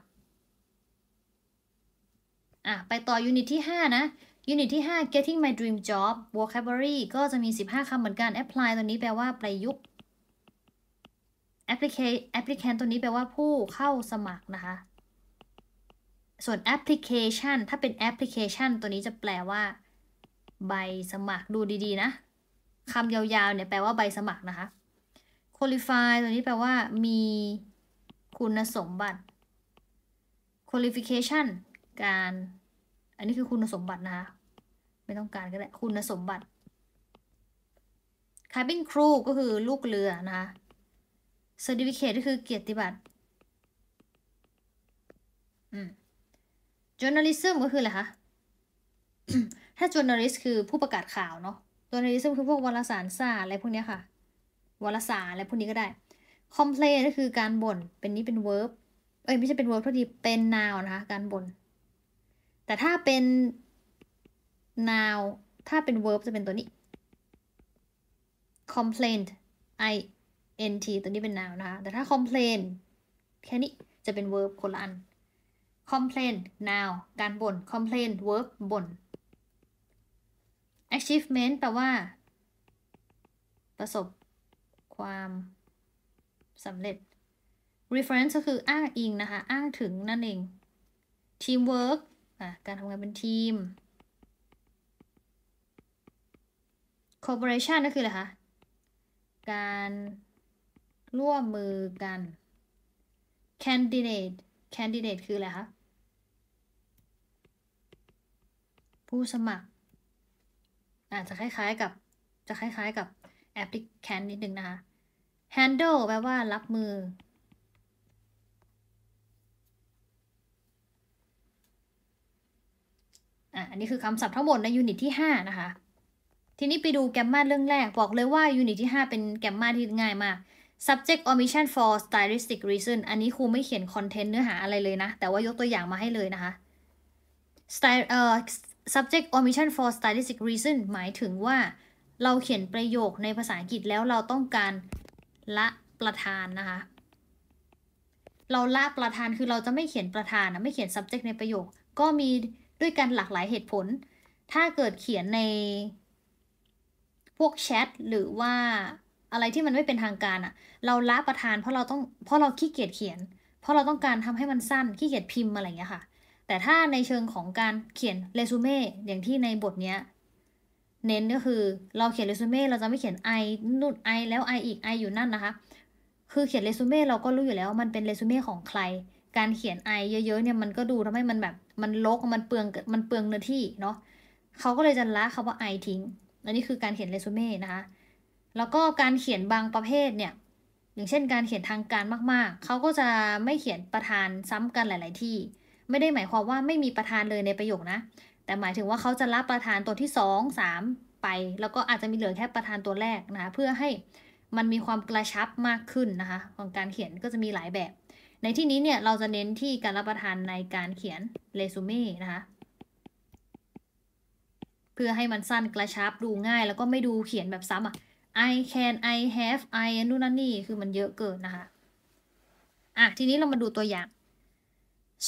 อ่ะไปต่อยูนิตที่ 5 นะยูนิตที่ 5 getting my dream job vocabulary ก็จะมี 15คำเหมือนกัน apply ตัวนี้แปลว่าประยุกต์ applicant applicant ตัวนี้แปลว่าผู้เข้าสมัครนะคะส่วนแอปพลิเคชันถ้าเป็นแอปพลิเคชันตัวนี้จะแปลว่า ใบสมัครดูดีๆ นะคำยาวๆเนี่ยแปลว่าใบสมัครนะคะ qualify ตัวนี้แปลว่า มีคุณสมบัติ qualification การ อันนี้คือคุณสมบัตินะคะไม่ต้องการก็ได้คุณสมบัติ cabin crew ก็คือลูกเรือนะคะ certificate ก็คือเกียรติบัตรอืม journalism ก็คืออะไรคะถ้า journalist คือผู้ประกาศข่าวเนาะ journalism คือพวกวารสารศาสตร์อะไรพวกนี้ค่ะ วารสารอะไรพวกนี้ก็ได้ complain ก็คือการบ่น เป็นนี้เป็น verb เอ้ยไม่ใช่เป็น verb เท่าทีเป็น noun นะคะ การบ่น แต่ถ้าเป็น noun ถ้าเป็น verb จะเป็นตัวนี้ complaint i n t ตัวนี้เป็น noun นะคะแต่ถ้า complain แค่นี้จะเป็น verb คนละอัน complain now การบน่น complain verb บน่น achievement แปลว่า ประสบความสำเร็จ reference ก็คืออ้างอิงนะคะ อ้างถึงนั่นเอง teamwork การทำงานเป็นทีม c o o p e o r a t i o n ก็คืออะไรคะ การร่วมมือกัน candidate candidate คืออะไรคะผู้สมัครอาจจะคล้ายๆกับ จะคล้ายๆกับ applicant นิดนึงนะคะ handle แปลว่ารับมือ อ่ะ อันนี้คือคำศัพท์ทั้งหมดในยูนิตที่ 5 นะคะ ทีนี้ไปดูแกมมาเรื่องแรก บอกเลยว่ายูนิตที่ 5 เป็นแกมมาที่ง่ายมาก subject omission for stylistic reason อันนี้ครูไม่เขียนคอนเทนต์เนื้อหาอะไรเลยนะ แต่ว่ายกตัวอย่างมาให้เลยนะคะ style subject omission for stylistic reason หมายถึงว่าเราเขียนประโยคในภาษาอังกฤษแล้วเราต้องการละประธานนะคะ เราละประธานคือเราจะไม่เขียนประธานนะไม่เขียน subject ในประโยค ก็มีด้วยกันหลากหลายเหตุผล ถ้าเกิดเขียนในพวกแชทหรือว่าอะไรที่มันไม่เป็นทางการอะเราละประธานเพราะเราต้องเพราะเราขี้เกียจเขียน เพราะเราต้องการทำให้มันสั้นขี้เกียจพิมพ์อะไรอย่างเงี้ยค่ะแต่ถ้าในเชิงของการเขียนเรซูเม่อย่างที่ในบทเนี้ยเน้นก็คือเราเขียนเรซูเม่เราจะไม่เขียน I นู่น I แล้ว I อีก I อยู่นั่นนะคะ คือเขียนเรซูเม่เราก็รู้อยู่แล้วมันเป็นเรซูเม่ของใคร การเขียน I เยอะๆเนี่ยมันก็ดูทำให้มันแบบมันลก มันเปลืองมันเปลืองเนื้อที่เนาะเขาก็เลยจะละคาว่า I ทิ้งอันนี้คือการเขียนเรซูเม่นะคะแล้วก็การเขียนบางประเภทเนี่ยอย่างเช่นการเขียนทางการมากๆเขาก็จะไม่เขียนประธานซ้ำกันหลาย ๆที่ไม่ได้หมายความว่าไม่มีประธานเลยในประโยคนะ แต่หมายถึงว่าเขาจะรับประธานตัวที่สสองามไป แล้วก็อาจจะมีเหลือแค่ประธานตัวแรกนะคะ เพื่อให้มันมีความกระชับมากขึ้นนะคะของการเขียนก็จะมีหลายแบบ ในที่นี้เนี่ยเราจะเน้นที่การรับประธานในการเขียนเรซูเม่นะคะ เพื่อให้มันสั้นกระชับดูง่ายแล้วก็ไม่ดูเขียนแบบซ้ำอ่ะ I can I have I นู่นนั่นนี่คือมันเยอะเกินนะคะอ่ะทีนี้เรามาดูตัวอย่าง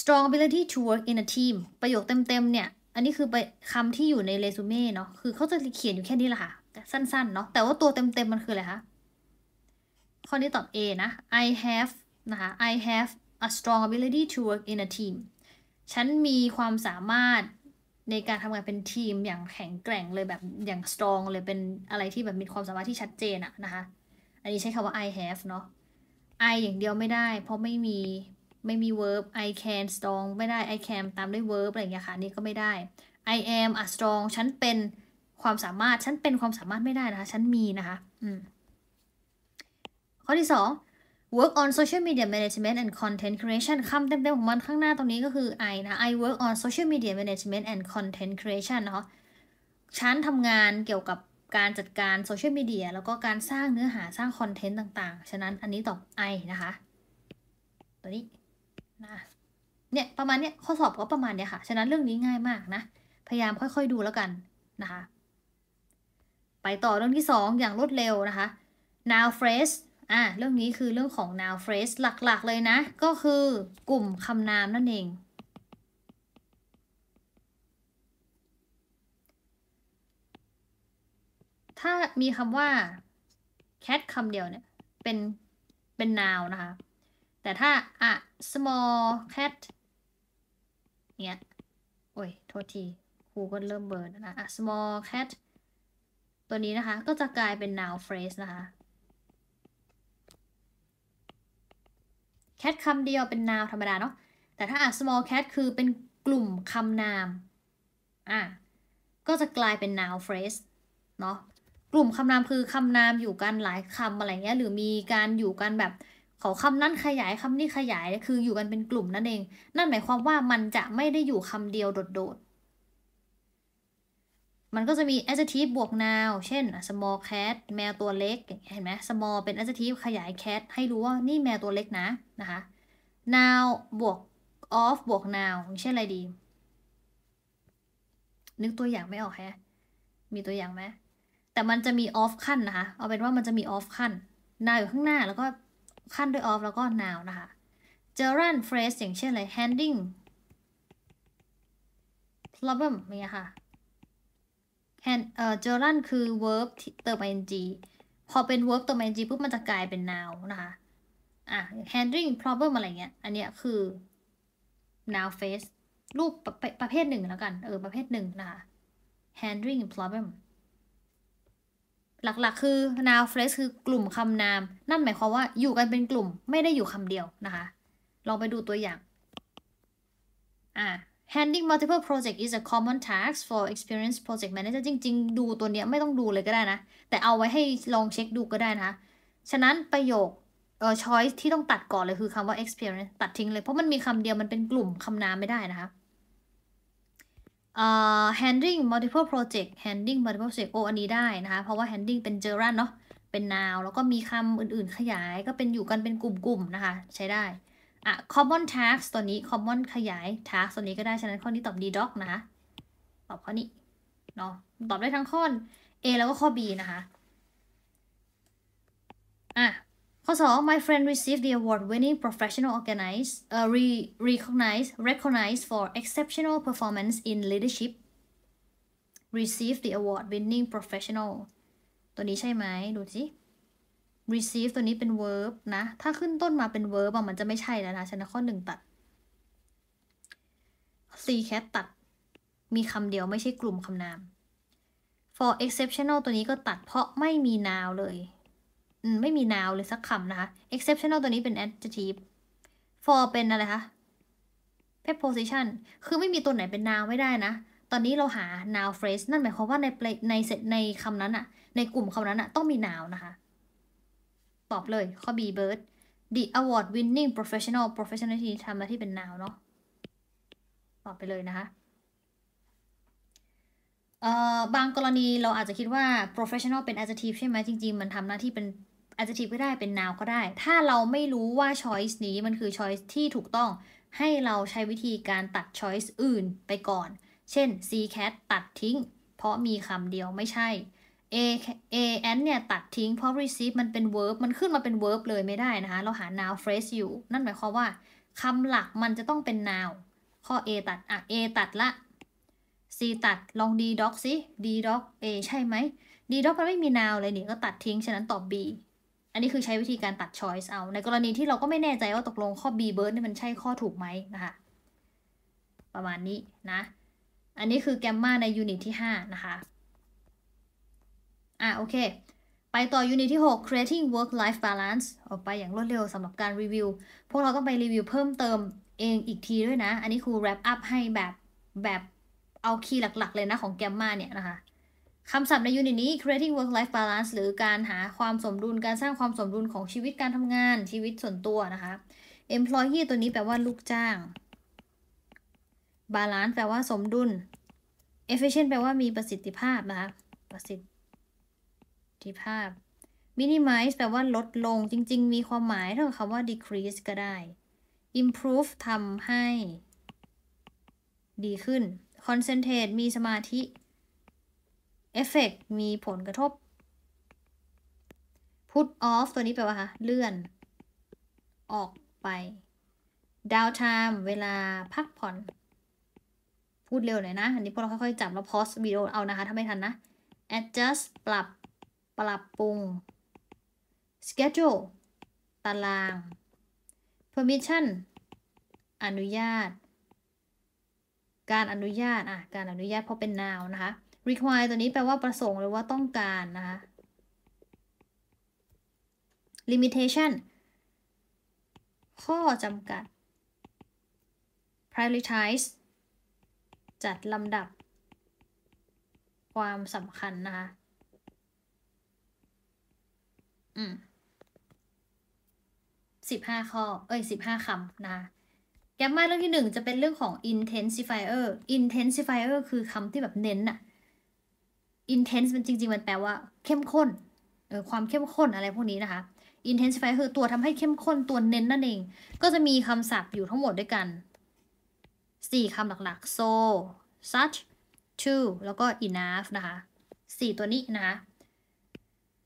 strong ability to work in a team ประโยคเต็มๆ เนี่ย อันนี้คือไปคำที่อยู่ในเรซูเม่เนาะ คือเขาจะเขียนอยู่แค่นี้แหละค่ะ สั้นๆ เนาะ แต่ว่าตัวเต็มๆ มันคืออะไรคะ ข้อนี้ตอบ A นะ I have นะคะ I have a strong ability to work in a team ฉันมีความสามารถในการทำงานเป็นทีมอย่างแข็งแกร่งเลยแบบอย่าง strong เลยเป็นอะไรที่แบบมีความสามารถที่ชัดเจนอะนะคะ อันนี้ใช้คำว่า I have เนาะ I อย่างเดียวไม่ได้ เพราะไม่มีไม่มี verb I can strong ไม่ได้ I can ตามด้วย verb อะไรอย่างเงี้ยค่ะนี่ก็ไม่ได้ I am a strong ฉันเป็นความสามารถ ฉันเป็นความสามารถไม่ได้นะคะ ฉันมีนะคะ อืม ข้อที่ 2 work on social media management and content creation คำเต็ม ๆของมันข้างหน้าตรงนี้ก็คือ I นะ I work on social media management and content creation เนาะ ฉันทำงานเกี่ยวกับการจัดการโซเชียลมีเดีย แล้วก็การสร้างเนื้อหา สร้างคอนเทนต์ต่าง ๆ ฉะนั้นอันนี้ตอบ I นะคะ ตัวนี้นะเนี่ยประมาณเนี้ยข้อสอบก็ประมาณเนี้ยค่ะ ฉะนั้นเรื่องนี้ง่ายมากนะ พยายามค่อยๆดูแล้วกันนะคะ ไปต่อเรื่องที่2ออย่างรวดเร็วนะคะ now phrase อ่ะเรื่องนี้คือเรื่องของ noun phrase หลักๆเลยนะ ก็คือกลุ่มคำนามนั่นเอง ถ้ามีคำว่า cat คำเดียวเนี่ย เป็น เป็น noun นะคะแต่ถ้าอะ small cat เนี่ย โอ้ยโทษทีครูก็เริ่มเบิร์นนะอะ small cat ตัวนี้นะคะ ก็จะกลายเป็น noun phrase นะคะ cat คำเดียวเป็น noun ธรรมดาเนาะ แต่ถ้าอะ small cat คือเป็นกลุ่มคำนาม อ่ะ ก็จะกลายเป็น noun phrase เนาะ กลุ่มคำนามคือคำนามอยู่กันหลายคำอะไรเงี้ย หรือมีการอยู่กันแบบขอคำนั้นขยายคำนี้ขยาย คืออยู่กันเป็นกลุ่มนั่นเอง นั่นหมายความว่ามันจะไม่ได้อยู่คำเดียว โดดๆมันก็จะมี adjective บวก noun เช่น small cat แมวตัวเล็ก เห็นไหม small เป็น adjective ขยาย cat ให้รู้ว่านี่แมวตัวเล็กนะ นะคะ noun บวก of บวก noun เช่นอะไรดี นึกตัวอย่างไม่ออกแฮะมีตัวอย่างไหมแต่มันจะมี off ขั้นนะคะเอาเป็นว่ามันจะมี off ขั้น n o อยู่ข้างหน้าแล้วก็ขั้นด้วย of แล้วก็ n o w นะคะจะ r u n phrase อย่างเช่นอะไร handling problem เนี่ยค่ะ hand เอ่อจะ r u n คือ verb เติม ing พอเป็น verb เติม ing ปุ๊บมันจะกลายเป็น n o w นะคะอ่ะ handling problem อะไรเงี้ยอันเนี้ยคือ n o w phrase รูปประประเภทหนึ่งแล้วกันเออประเภทหนึ่งนะคะ handling problem หลักๆ คือ noun phrase คือกลุ่มคำนาม นั่นหมายความว่า อยู่กันเป็นกลุ่มไม่ได้อยู่คำเดียวนะคะ ลองไปดูตัวอย่างอ่า handling multiple project is a common task for experienced project manager จริงๆ ดูตัวเนี้ยไม่ต้องดูเลยก็ได้นะ แต่เอาไว้ให้ลองเช็คดูก็ได้นะคะฉะนั้นประโยคเอ่อ choice ที่ต้องตัดก่อนเลยคือคำว่า experience ตัดทิ้งเลย เพราะมันมีคำเดียวมันเป็นกลุ่มคำนามไม่ได้นะคะ handling multiple project handling multiple project โออันนี้ได้นะคะ เพราะว่า handling เป็น gerund เนาะเป็น noun แล้วก็มีคำอื่นๆ ขยายก็เป็นอยู่กันเป็นกลุ่ม ๆ นะคะ ใช้ได้อ่ะ common task ตัวนี้ common ขยาย task ตัวนี้ก็ได้ ฉะนั้นข้อนี้ตอบ d doc นะคะตอบข้อนี้เนาะ ตอบได้ทั้งข้อ A แล้วก็ข้อ B นะคะอ่ะข้อ 2 my friend received the award winning professional organize uh, re recognize recognized for exceptional performance in leadership receive the award winning professional ตัวนี้ใช่ไหมดูสิ receive ตัวนี้เป็น verb นะ ถ้าขึ้นต้นมาเป็น verb มันจะไม่ใช่แล้วนะฉันข้นข้อตัด c cat ตัด มีคำเดียวไม่ใช่กลุ่มคำนาม for exceptional ตัวนี้ก็ตัดเพราะไม่มี noun เลยไม่มี noun เลยสักคำนะคะ exceptional ตัวนี้เป็น adjective for เป็นอะไรคะ preposition คือไม่มีตัวไหนเป็น noun ไม่ได้นะ ตอนนี้เราหา noun phrase นั่นหมายความว่าในในเในคำนั้นอะในกลุ่มคำนั้นอะต้องมี noun นะคะ ตอบเลย ข้อ B bird the award winning professional professional ที่ทำมาที่เป็น noun เนาะตอบไปเลยนะคะ เอ่อบางกรณีเราอาจจะคิดว่า professional เป็น adjective ใช่ไหม จริงๆ มันทำหน้าที่เป็น adjective ก็ได้เป็น noun ก็ได้ ถ้าเราไม่รู้ว่า choice นี้มันคือ choice ที่ถูกต้องให้เราใช้วิธีการตัด choice อื่นไปก่อน เช่น c cat ตัดทิ้ง เพราะมีคำเดียวไม่ใช่ a a n เนี่ย ตัดทิ้งเพราะ receive มันเป็น verb มันขึ้นมาเป็น verb เลยไม่ได้นะคะ เราหา noun phrase อยู่ นั่นหมายความว่าคำหลักมันจะต้องเป็น noun ข้อ a ตัด อ่ะ a ตัดละ c ตัดลอง d doc สิ d doc a ใช่ไหม d doc มันไม่มี noun เลยนี่ก็ตัดทิ้ง ฉะนั้นตอบ b อันนี้คือใช้วิธีการตัด choice เอาในกรณีที่เราก็ไม่แน่ใจว่าตกลงข้อ b bird นี่มันใช่ข้อถูกไหมนะคะประมาณนี้นะ อันนี้คือแกมมาในยูนิตที่ 5 นะคะ อ่ะโอเค ไปต่อยูนิตที่ 6 creating work life balance ออกไปอย่างรวดเร็วสำหรับการรีวิวพวกเราต้องไปรีวิวเพิ่มเติมเองอีกทีด้วยนะ อันนี้ครู wrap up ให้แบบแบบเอาคีย์หลัก ๆ เลยนะของแกมมาเนี่ยนะคะคำศัพท์ในยูนิตนี้ creating work life balance หรือการหาความสมดุล การสร้างความสมดุลของชีวิตการทำงานชีวิตส่วนตัวนะคะ employee ตัวนี้แปลว่าลูกจ้าง balance แปลว่าสมดุล efficient แปลว่ามีประสิทธิภาพนะคะประสิทธิภาพ minimize แปลว่าลดลงจริง ๆ มีความหมายเท่ากับคำว่า decrease ก็ได้ improve ทำให้ดีขึ้น concentrate มีสมาธิเอฟเฟกมีผลกระทบ put off ตัวนี้แปลว่าคะเลื่อน ออกไป downtime เวลาพักผ่อน พูดเร็วหน่อยนะ อันนี้พวกเราค่อย ๆ จับ แล้ว pause วิดีโอเอานะคะ ถ้าไม่ทันนะ adjust ปรับปรับปรุง schedule ตาราง permission อนุญาต การอนุญาต อ่ะ การอนุญาตเพราะเป็น n o วนะคะ require ตัวนี้แปลว่าประสงค์หรือว่าต้องการนะคะ limitation ข้อจำกัด prioritize จัดลำดับ ความสำคัญนะคะอืมสิบห้าข้อ เอ้ยสิบห้าคำนะ แกมมาเรื่องที่หนึ่งจะเป็นเรื่องของ intensifier intensifier คือคำที่แบบเน้นอะ intense มันจริงๆมันแปลว่าเข้มข้นเออความเข้มข้นอะไรพวกนี้นะคะ intensify คือตัวทำให้เข้มข้นตัวเน้นนั่นเอง ก็จะมีคำศัพท์อยู่ทั้งหมดด้วยกัน 4คำหลักๆ so such to แล้วก็ enough นะคะ 4 ตัวนี้นะคะ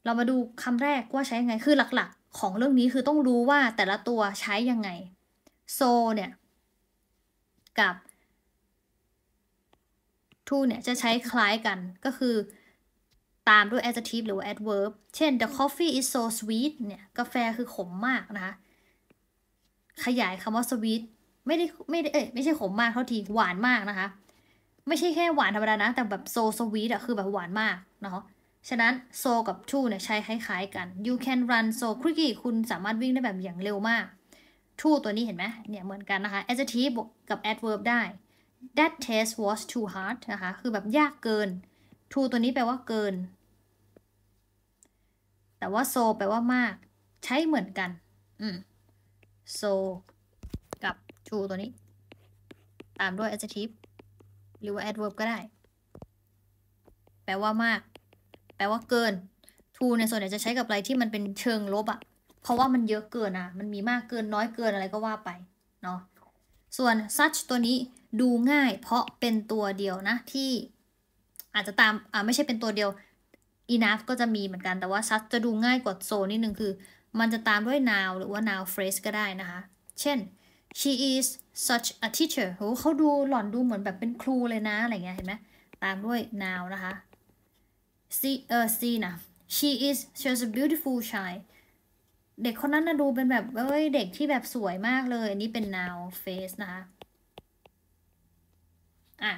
เรามาดูคำแรกว่าใช้ยังไงคือหลักๆ ของเรื่องนี้คือต้องรู้ว่าแต่ละตัวใช้ยังไง so เนี่ย กับ to เนี่ยจะใช้คล้ายกันก็คือตามด้วย adjective หรือว่า adverb เช่น the coffee is so sweet เนี่ย กาแฟคือขมมากนะคะ ขยายคำว่า sweet ไม่ได้ไม่ได้เอ้ยไม่ใช่ขมมาก เท่าที หวานมากนะคะ ไม่ใช่แค่หวานธรรมดานะ แต่แบบ so sweet อะคือแบบหวานมากเนาะ ฉะนั้น so กับ to เนี่ยใช้คล้าย ๆ กัน you can run so quickly คุณสามารถวิ่งได้แบบอย่างเร็วมาก to ตัวนี้เห็นไหมเนี่ยเหมือนกันนะคะ adjective กับ adverb ได้ that test was too hard นะคะ คือแบบยากเกิน to ตัวนี้แปลว่าเกินแต่ว่าโซแปลว่ามาก ใช้เหมือนกัน อืมโซกับชูตัวนี้ ตามด้วย adjective หรือว่า adverb ก็ได้ แปลว่ามาก แปลว่าเกิน to ในส่วนใหญ่จะใช้กับอะไรที่มันเป็นเชิงลบอะเพราะว่ามันเยอะเกินอะมันมีมากเกินน้อยเกินอะไรก็ว่าไปเนาะส่วน such ตัวนี้ ดูง่าย เพราะเป็นตัวเดียวนะที่ อาจจะตามอ่าไม่ใช่เป็นตัวเดียว enough ก็จะมีเหมือนกัน แต่ว่า such จะดูง่ายกว่า so นิดนึง คือ มันจะตามด้วย n o w หรือว่า n o w phrase ก็ได้นะคะ เช่น she is such a teacher โหเขาดูหล่อนดูเหมือนแบบเป็นครูเลยนะ อะไรเงี้ย เห็นไหม ตามด้วย n o w นะคะ s e เออ s e นะ she is such a beautiful child เด็กคนนั้นนะดูเป็นแบบเอ้ย เด็กที่แบบสวยมากเลยอันนี้เป็น n o w phrase นะคะอ่ะ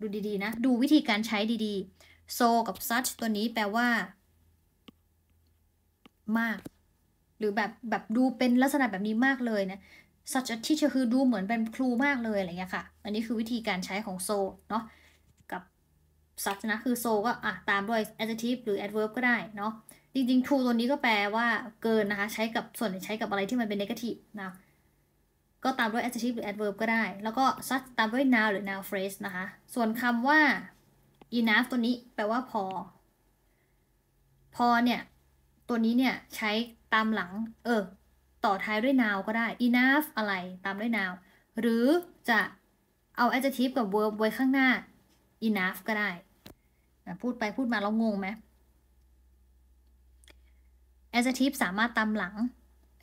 ดูดีๆ นะ ดูวิธีการใช้ดีๆ so กับ such ตัวนี้แปลว่า มาก หรือแบบแบบดูเป็นลักษณะแบบนี้มากเลยนะ such a teacher คือดูเหมือนเป็นครูมากเลยอะไรเงี้ยค่ะ อันนี้คือวิธีการใช้ของ so เนาะกับ such นะคือ so ก็อ่ะตามด้วย adjective หรือ adverb ก็ได้เนาะจริงๆ true ตัวนี้ก็แปลว่าเกินนะคะใช้กับส่วนใช้กับอะไรที่มันเป็น negative นะก็ตามด้วย adjective หรือ adverb ก็ได้ แล้วก็ such ตามด้วย noun หรือ noun phrase นะคะส่วนคำว่า enough ตัวนี้แปลว่าพอ พอเนี่ย ตัวนี้เนี่ย ใช้ตามหลัง เออ ต่อท้ายด้วย now ก็ได้ enough อะไรตามด้วย now หรือจะเอา adjective กับ verb ไว้ข้างหน้า enough ก็ได้พูดไปพูดมาเรางงไหม adjective สามารถตามหลัง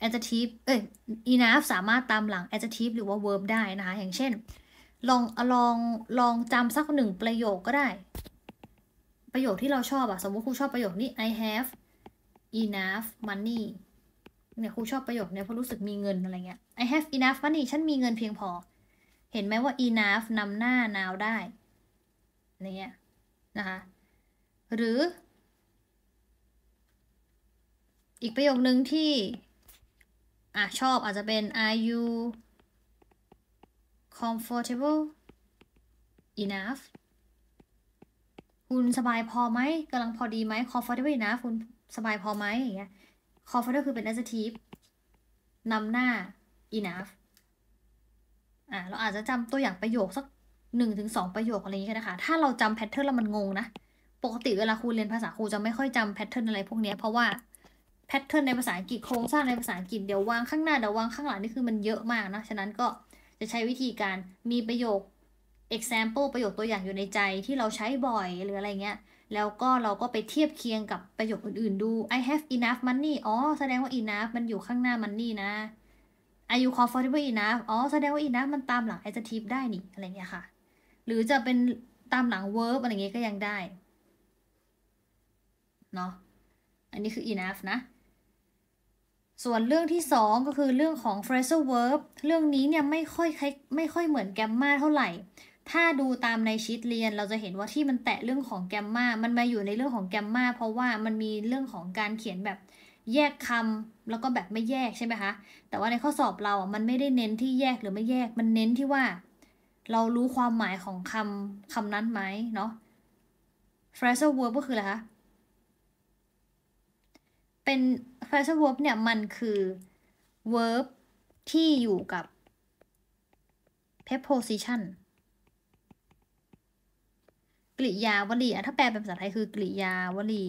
adjective เอ้ย enough สามารถตามหลัง adjective หรือว่า verb ได้นะคะ อย่างเช่นลองลอง ลองจำสักหนึ่งประโยคก็ได้ ประโยคที่เราชอบอะสมมติครูชอบประโยคนี้ I have enough money เนี่ยครูชอบประโยคนี้ เพราะรู้สึกมีเงิน อะไรเงี้ย I have enough money ฉันมีเงินเพียงพอ เห็นไหมว่า enough นำหน้า now ได้อะไรเงี้ยนะคะหรือ อีกประโยคหนึ่งที่อ่ะชอบอาจจะเป็น are you comfortable enough คุณสบายพอไหมกำลังพอดีไหม comfortable enough คุณสบายพอไหมอย่างเงี้ย comfortable คือเป็น adjective นำหน้า enough อ่ะเราอาจจะจำตัวอย่างประโยคสักหนึ่งถึงสองประโยคอะไรอย่างี้กนะคะถ้าเราจำ p a t t e r n แล้วมันงงนะ ปกติเวลาครูเรียนภาษาครูจะไม่ค่อยจำ p a t t e r n อะไรพวกเนี้ย เพราะว่าแพทเทิร์นในภาษาอังกฤษโครงสร้างในภาษาอังกฤษ เดี๋ยววางข้างหน้าเดี๋ยววางข้างหลังนี่คือมันเยอะมากนะฉะนั้นก็จะใช้วิธีการมีประโยค example ประโยคตัวอย่างอยู่ในใจที่เราใช้บ่อยหรืออะไรเงี้ย แล้วก็เราก็ไปเทียบเคียงกับประโยคอื่นๆดู I have enough money อ๋อแสดงว่า enough มันอยู่ข้างหน้า money นะ Are you comfortable enough อ๋อแสดงว่า enough มันตามหลัง adjective ได้นี่ อะไรเงี้ยค่ะ หรือจะเป็นตามหลัง verb อะไรเงี้ยก็ยังได้ เนาะอันนี้คือ enough นะส่วนเรื่องที่ 2 ก็คือเรื่องของ phrasal verb เรื่องนี้เนี่ยไม่ค่อยไม่ค่อยเหมือนแกมมาเท่าไหร่ ถ้าดูตามในชีตเรียนเราจะเห็นว่าที่มันแตะเรื่องของแกมมามันมาอยู่ในเรื่องของแกมมาเพราะว่ามันมีเรื่องของการเขียนแบบแยกคำแล้วก็แบบไม่แยกใช่ไหมคะ แต่ว่าในข้อสอบเราอ่ะมันไม่ได้เน้นที่แยกหรือไม่แยก มันเน้นที่ว่า เรารู้ความหมายของคำคำนั้นไหมเนาะ phrasal verb ก็คืออะไรคะเป็น p r e s a l verb เนี่ย มันคือ verb ที่อยู่กับ preposition กริยาวลีอ่ะถ้าแปลเป็นภาษาไทยคือกริยาวลี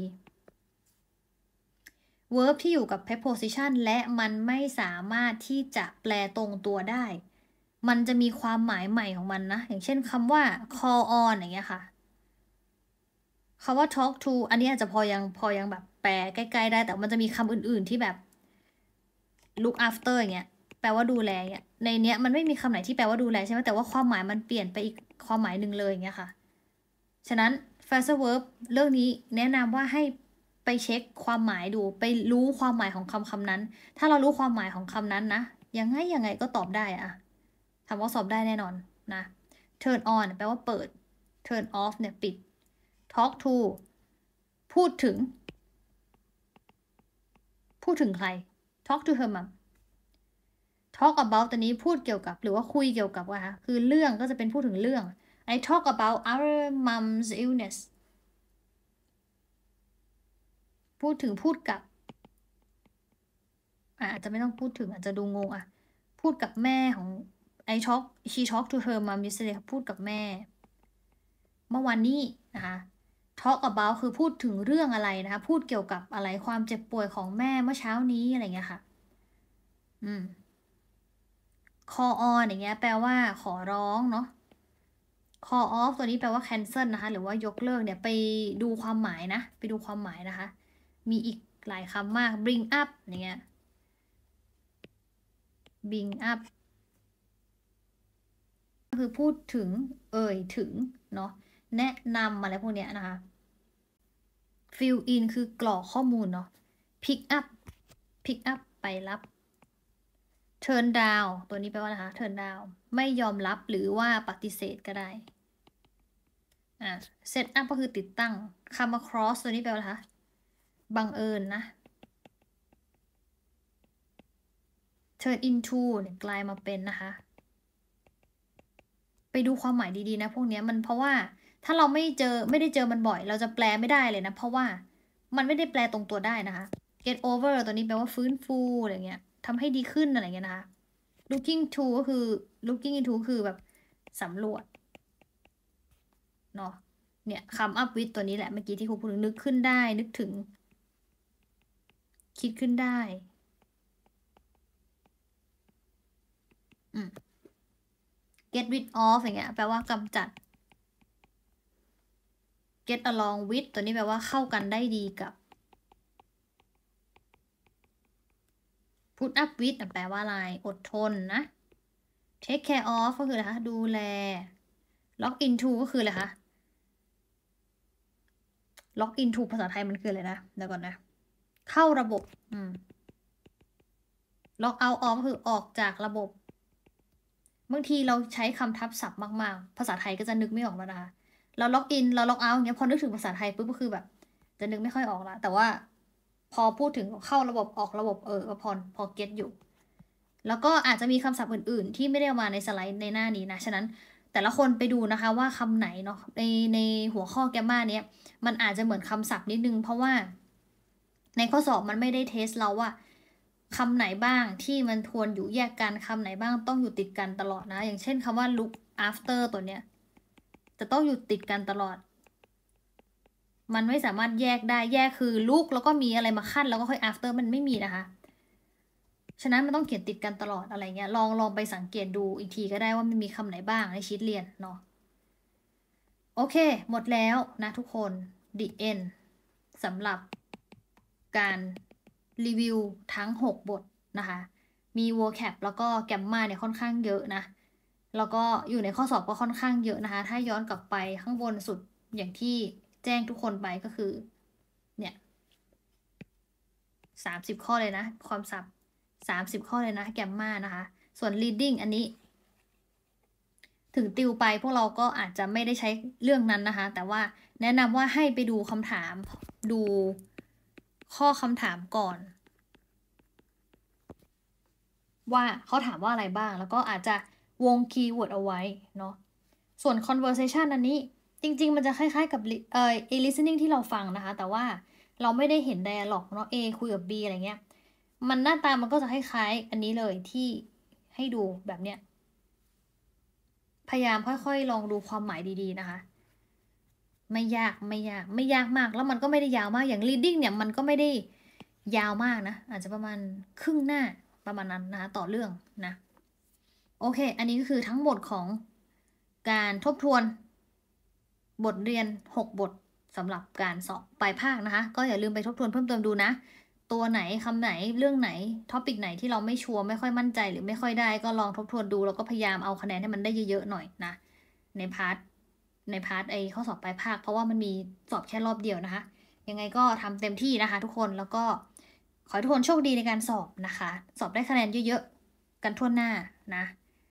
verb ที่อยู่กับ preposition และมันไม่สามารถที่จะแปลตรงตัวได้ มันจะมีความหมายใหม่ของมันนะ อย่างเช่นคำว่า call on อย่างเงี้ยค่ะคำว่า talk to อันนี้อาจจะพอยังพอยังแบบแปลใกล้ๆได้แต่มันจะมีคำอื่นๆ ที่แบบ look after อย่างเงี้ยแปลว่าดูแลเงี้ยในเนี้ยมันไม่มีคำไหนที่แปลว่าดูแลใช่ไหมแต่ว่าความหมายมันเปลี่ยนไปอีกความหมายหนึ่งเลยอย่างเงี้ยค่ะฉะนั้น f a s t verb เรื่องนี้แนะนำว่าให้ไปเช็คความหมายดู ไปรู้ความหมายของคำคำนั้น ถ้าเรารู้ความหมายของคำนั้นนะยังไงยังไงก็ตอบได้อะถามว่าสอบได้แน่นอนนะ turn on แปลว่าเปิด turn off เนี่ยปิด talk to พูดถึงพูดถึงใคร talk to her mom talk about ตัวนี้พูดเกี่ยวกับ หรือว่าคุยเกี่ยวกับว่า คือเรื่องก็จะเป็นพูดถึงเรื่อง I talk about our mom's illness พูดถึงพูดกับอาจจะไม่ต้องพูดถึงอาจจะดูงงอ่ะ พูดกับแม่ของ I talk she talk to her mom yesterday พูดกับแม่ เมื่อวานนี้นะคะ talk about คือพูดถึงเรื่องอะไรนะคะพูดเกี่ยวกับอะไรความเจ็บป่วยของแม่เมื่อเช้านี้อะไรเงี้ยค่ะ อืม call on อย่างเงี้ย แปลว่าขอร้องเนาะ call off ตัวนี้แปลว่า cancel นะคะหรือว่ายกเลิกเนี่ยไปดูความหมายนะ ไปดูความหมายนะคะ มีอีกหลายคำมาก bring up อย่างเงี้ย bring up คือพูดถึงเอ่ยถึงเนาะแนะนำอะไรพวกเนี้ยนะคะ fill in คือกรอกข้อมูลเนาะ pick up pick up ไปรับ turn down ตัวนี้แปลว่านะคะ turn down ไม่ยอมรับหรือว่าปฏิเสธก็ได้อ่า set up ก็คือติดตั้ง come across ตัวนี้แปลว่าะคะบังเอิญนะ turn into เนี่ยกลายมาเป็นนะคะ ไปดูความหมายดีๆนะพวกนี้มันเพราะว่าถ้าเราไม่เจอไม่ได้เจอมันบ่อย เราจะแปลไม่ได้เลยนะ เพราะว่ามันไม่ได้แปลตรงตัวได้นะคะ get over ตัวนี้แปลว่าฟื้นฟูอะไรเงี้ยทำให้ดีขึ้นอะไรเงี้ยนะคะ looking to ก็คือ looking into คือแบบสำรวจเนาะเนี่ยคำ up with ตัวนี้แหละเมื่อกี้ที่ครูพูดนึกขึ้นได้ นึกถึง คิดขึ้นได้อ get rid of อย่างเงี้ย แปลว่ากำจัด get along with ตัวนี้แปลว่าเข้ากันได้ดีกับ put up with แปลว่าอะไร อดทนนะ take care of ก็คืออะไรคะ ดูแล log into ก็คืออะไรคะ log into ภาษาไทยมันคืออะไรนะ เดี๋ยวก่อนนะ เข้าระบบ log out of ก็คือออกจากระบบ บางทีเราใช้คำทับศัพท์มาก ๆ ภาษาไทยก็จะนึกไม่ออกแล้วนะคะเราล็อกอินเราล็อกเอาท์อย่างเงี้ยพอนึกถึงภาษาไทยปุ๊บก็คือแบบ จะนึกไม่ค่อยออกละแต่ว่าพอพูดถึงเข้าระบบออกระบบเออพอพอเก็ตอยู่ แล้วก็อาจจะมีคำศัพท์อื่นๆ ที่ไม่ได้มาในสไลด์ในหน้านี้นะ ฉะนั้นแต่ละคนไปดูนะคะว่าคำไหนเนาะในในหัวข้อแกมมาเนี้ย มันอาจจะเหมือนคำศัพท์นิดนึงเพราะว่า ในข้อสอบมันไม่ได้เทส เราว่าคำไหนบ้างที่มันทวนอยู่แยกกันคำไหนบ้างต้องอยู่ติดกันตลอดนะ อย่างเช่นคำว่า look after ตัวเนี้ยจะต้องอยู่ติดกันตลอด มันไม่สามารถแยกได้ แยกคือลูกแล้วก็มีอะไรมาขั้นแล้วก็ค่อย after มันไม่มีนะคะ ฉะนั้นมันต้องเขียนติดกันตลอดอะไรเงี้ย ลองลองไปสังเกตดูอีกทีก็ได้ว่ามันมีคำไหนบ้างในชีตเรียนเนาะ โอเค หมดแล้วนะทุกคน the end สำหรับการรีวิวทั้ง 6 บทนะคะ มี vocab แล้วก็ grammar เนี่ยค่อนข้างเยอะนะแล้วก็อยู่ในข้อสอบก็ค่อนข้างเยอะนะคะ ถ้าย้อนกลับไปข้างบนสุดอย่างที่แจ้งทุกคนไปก็คือเนี่ยสามสิบข้อเลยนะความศัพท์สามสิบข้อเลยนะแกมมานะคะ ส่วน reading อันนี้ ถึงติวไปพวกเราก็อาจจะไม่ได้ใช้เรื่องนั้นนะคะ แต่ว่าแนะนำว่าให้ไปดูคำถามดูข้อคำถามก่อน ว่าเขาถามว่าอะไรบ้าง แล้วก็อาจจะวงคีย์เวิร์ดเอาไว้เนาะ ส่วน conversation อันนี้จริงๆ มันจะคล้าย ๆกับเอ่อ listening ที่เราฟังนะคะ แต่ว่าเราไม่ได้เห็น dialog เนาะ A คุยกับ B อะไรเงี้ย มันหน้าตามันก็จะคล้ายๆอันนี้เลยที่ให้ดูแบบเนี้ย พยายามค่อย ๆลองดูความหมายดีๆนะคะ ไม่ยากไม่ยากไม่ยากมากแล้วมันก็ไม่ได้ยาวมากอย่าง reading เนี่ยมันก็ไม่ได้ยาวมากนะ อาจจะประมาณครึ่งหน้าประมาณนั้นนะคะต่อเรื่องนะโอเค อันนี้ก็คือทั้งหมดของการทบทวน บทเรียน 6 บทสำหรับการสอบปลายภาคนะคะ ก็อย่าลืมไปทบทวนเพิ่มเติมดูนะ ตัวไหนคำไหนเรื่องไหนท็อปิกไหนที่เราไม่ชัวร์ไม่ค่อยมั่นใจหรือไม่ค่อยได้ก็ลองทบทวนดูแล้วก็พยายามเอาคะแนนให้มันได้เยอะๆหน่อยนะ ในพาร์ทในพาร์ทไอข้อสอบปลายภาค เพราะว่ามันมีสอบแค่รอบเดียวนะคะ ยังไงก็ทำเต็มที่นะคะ ทุกคนแล้วก็ขอให้ทุกคนโชคดีในการสอบนะคะ สอบได้คะแนนเยอะๆกันทั่วหน้านะ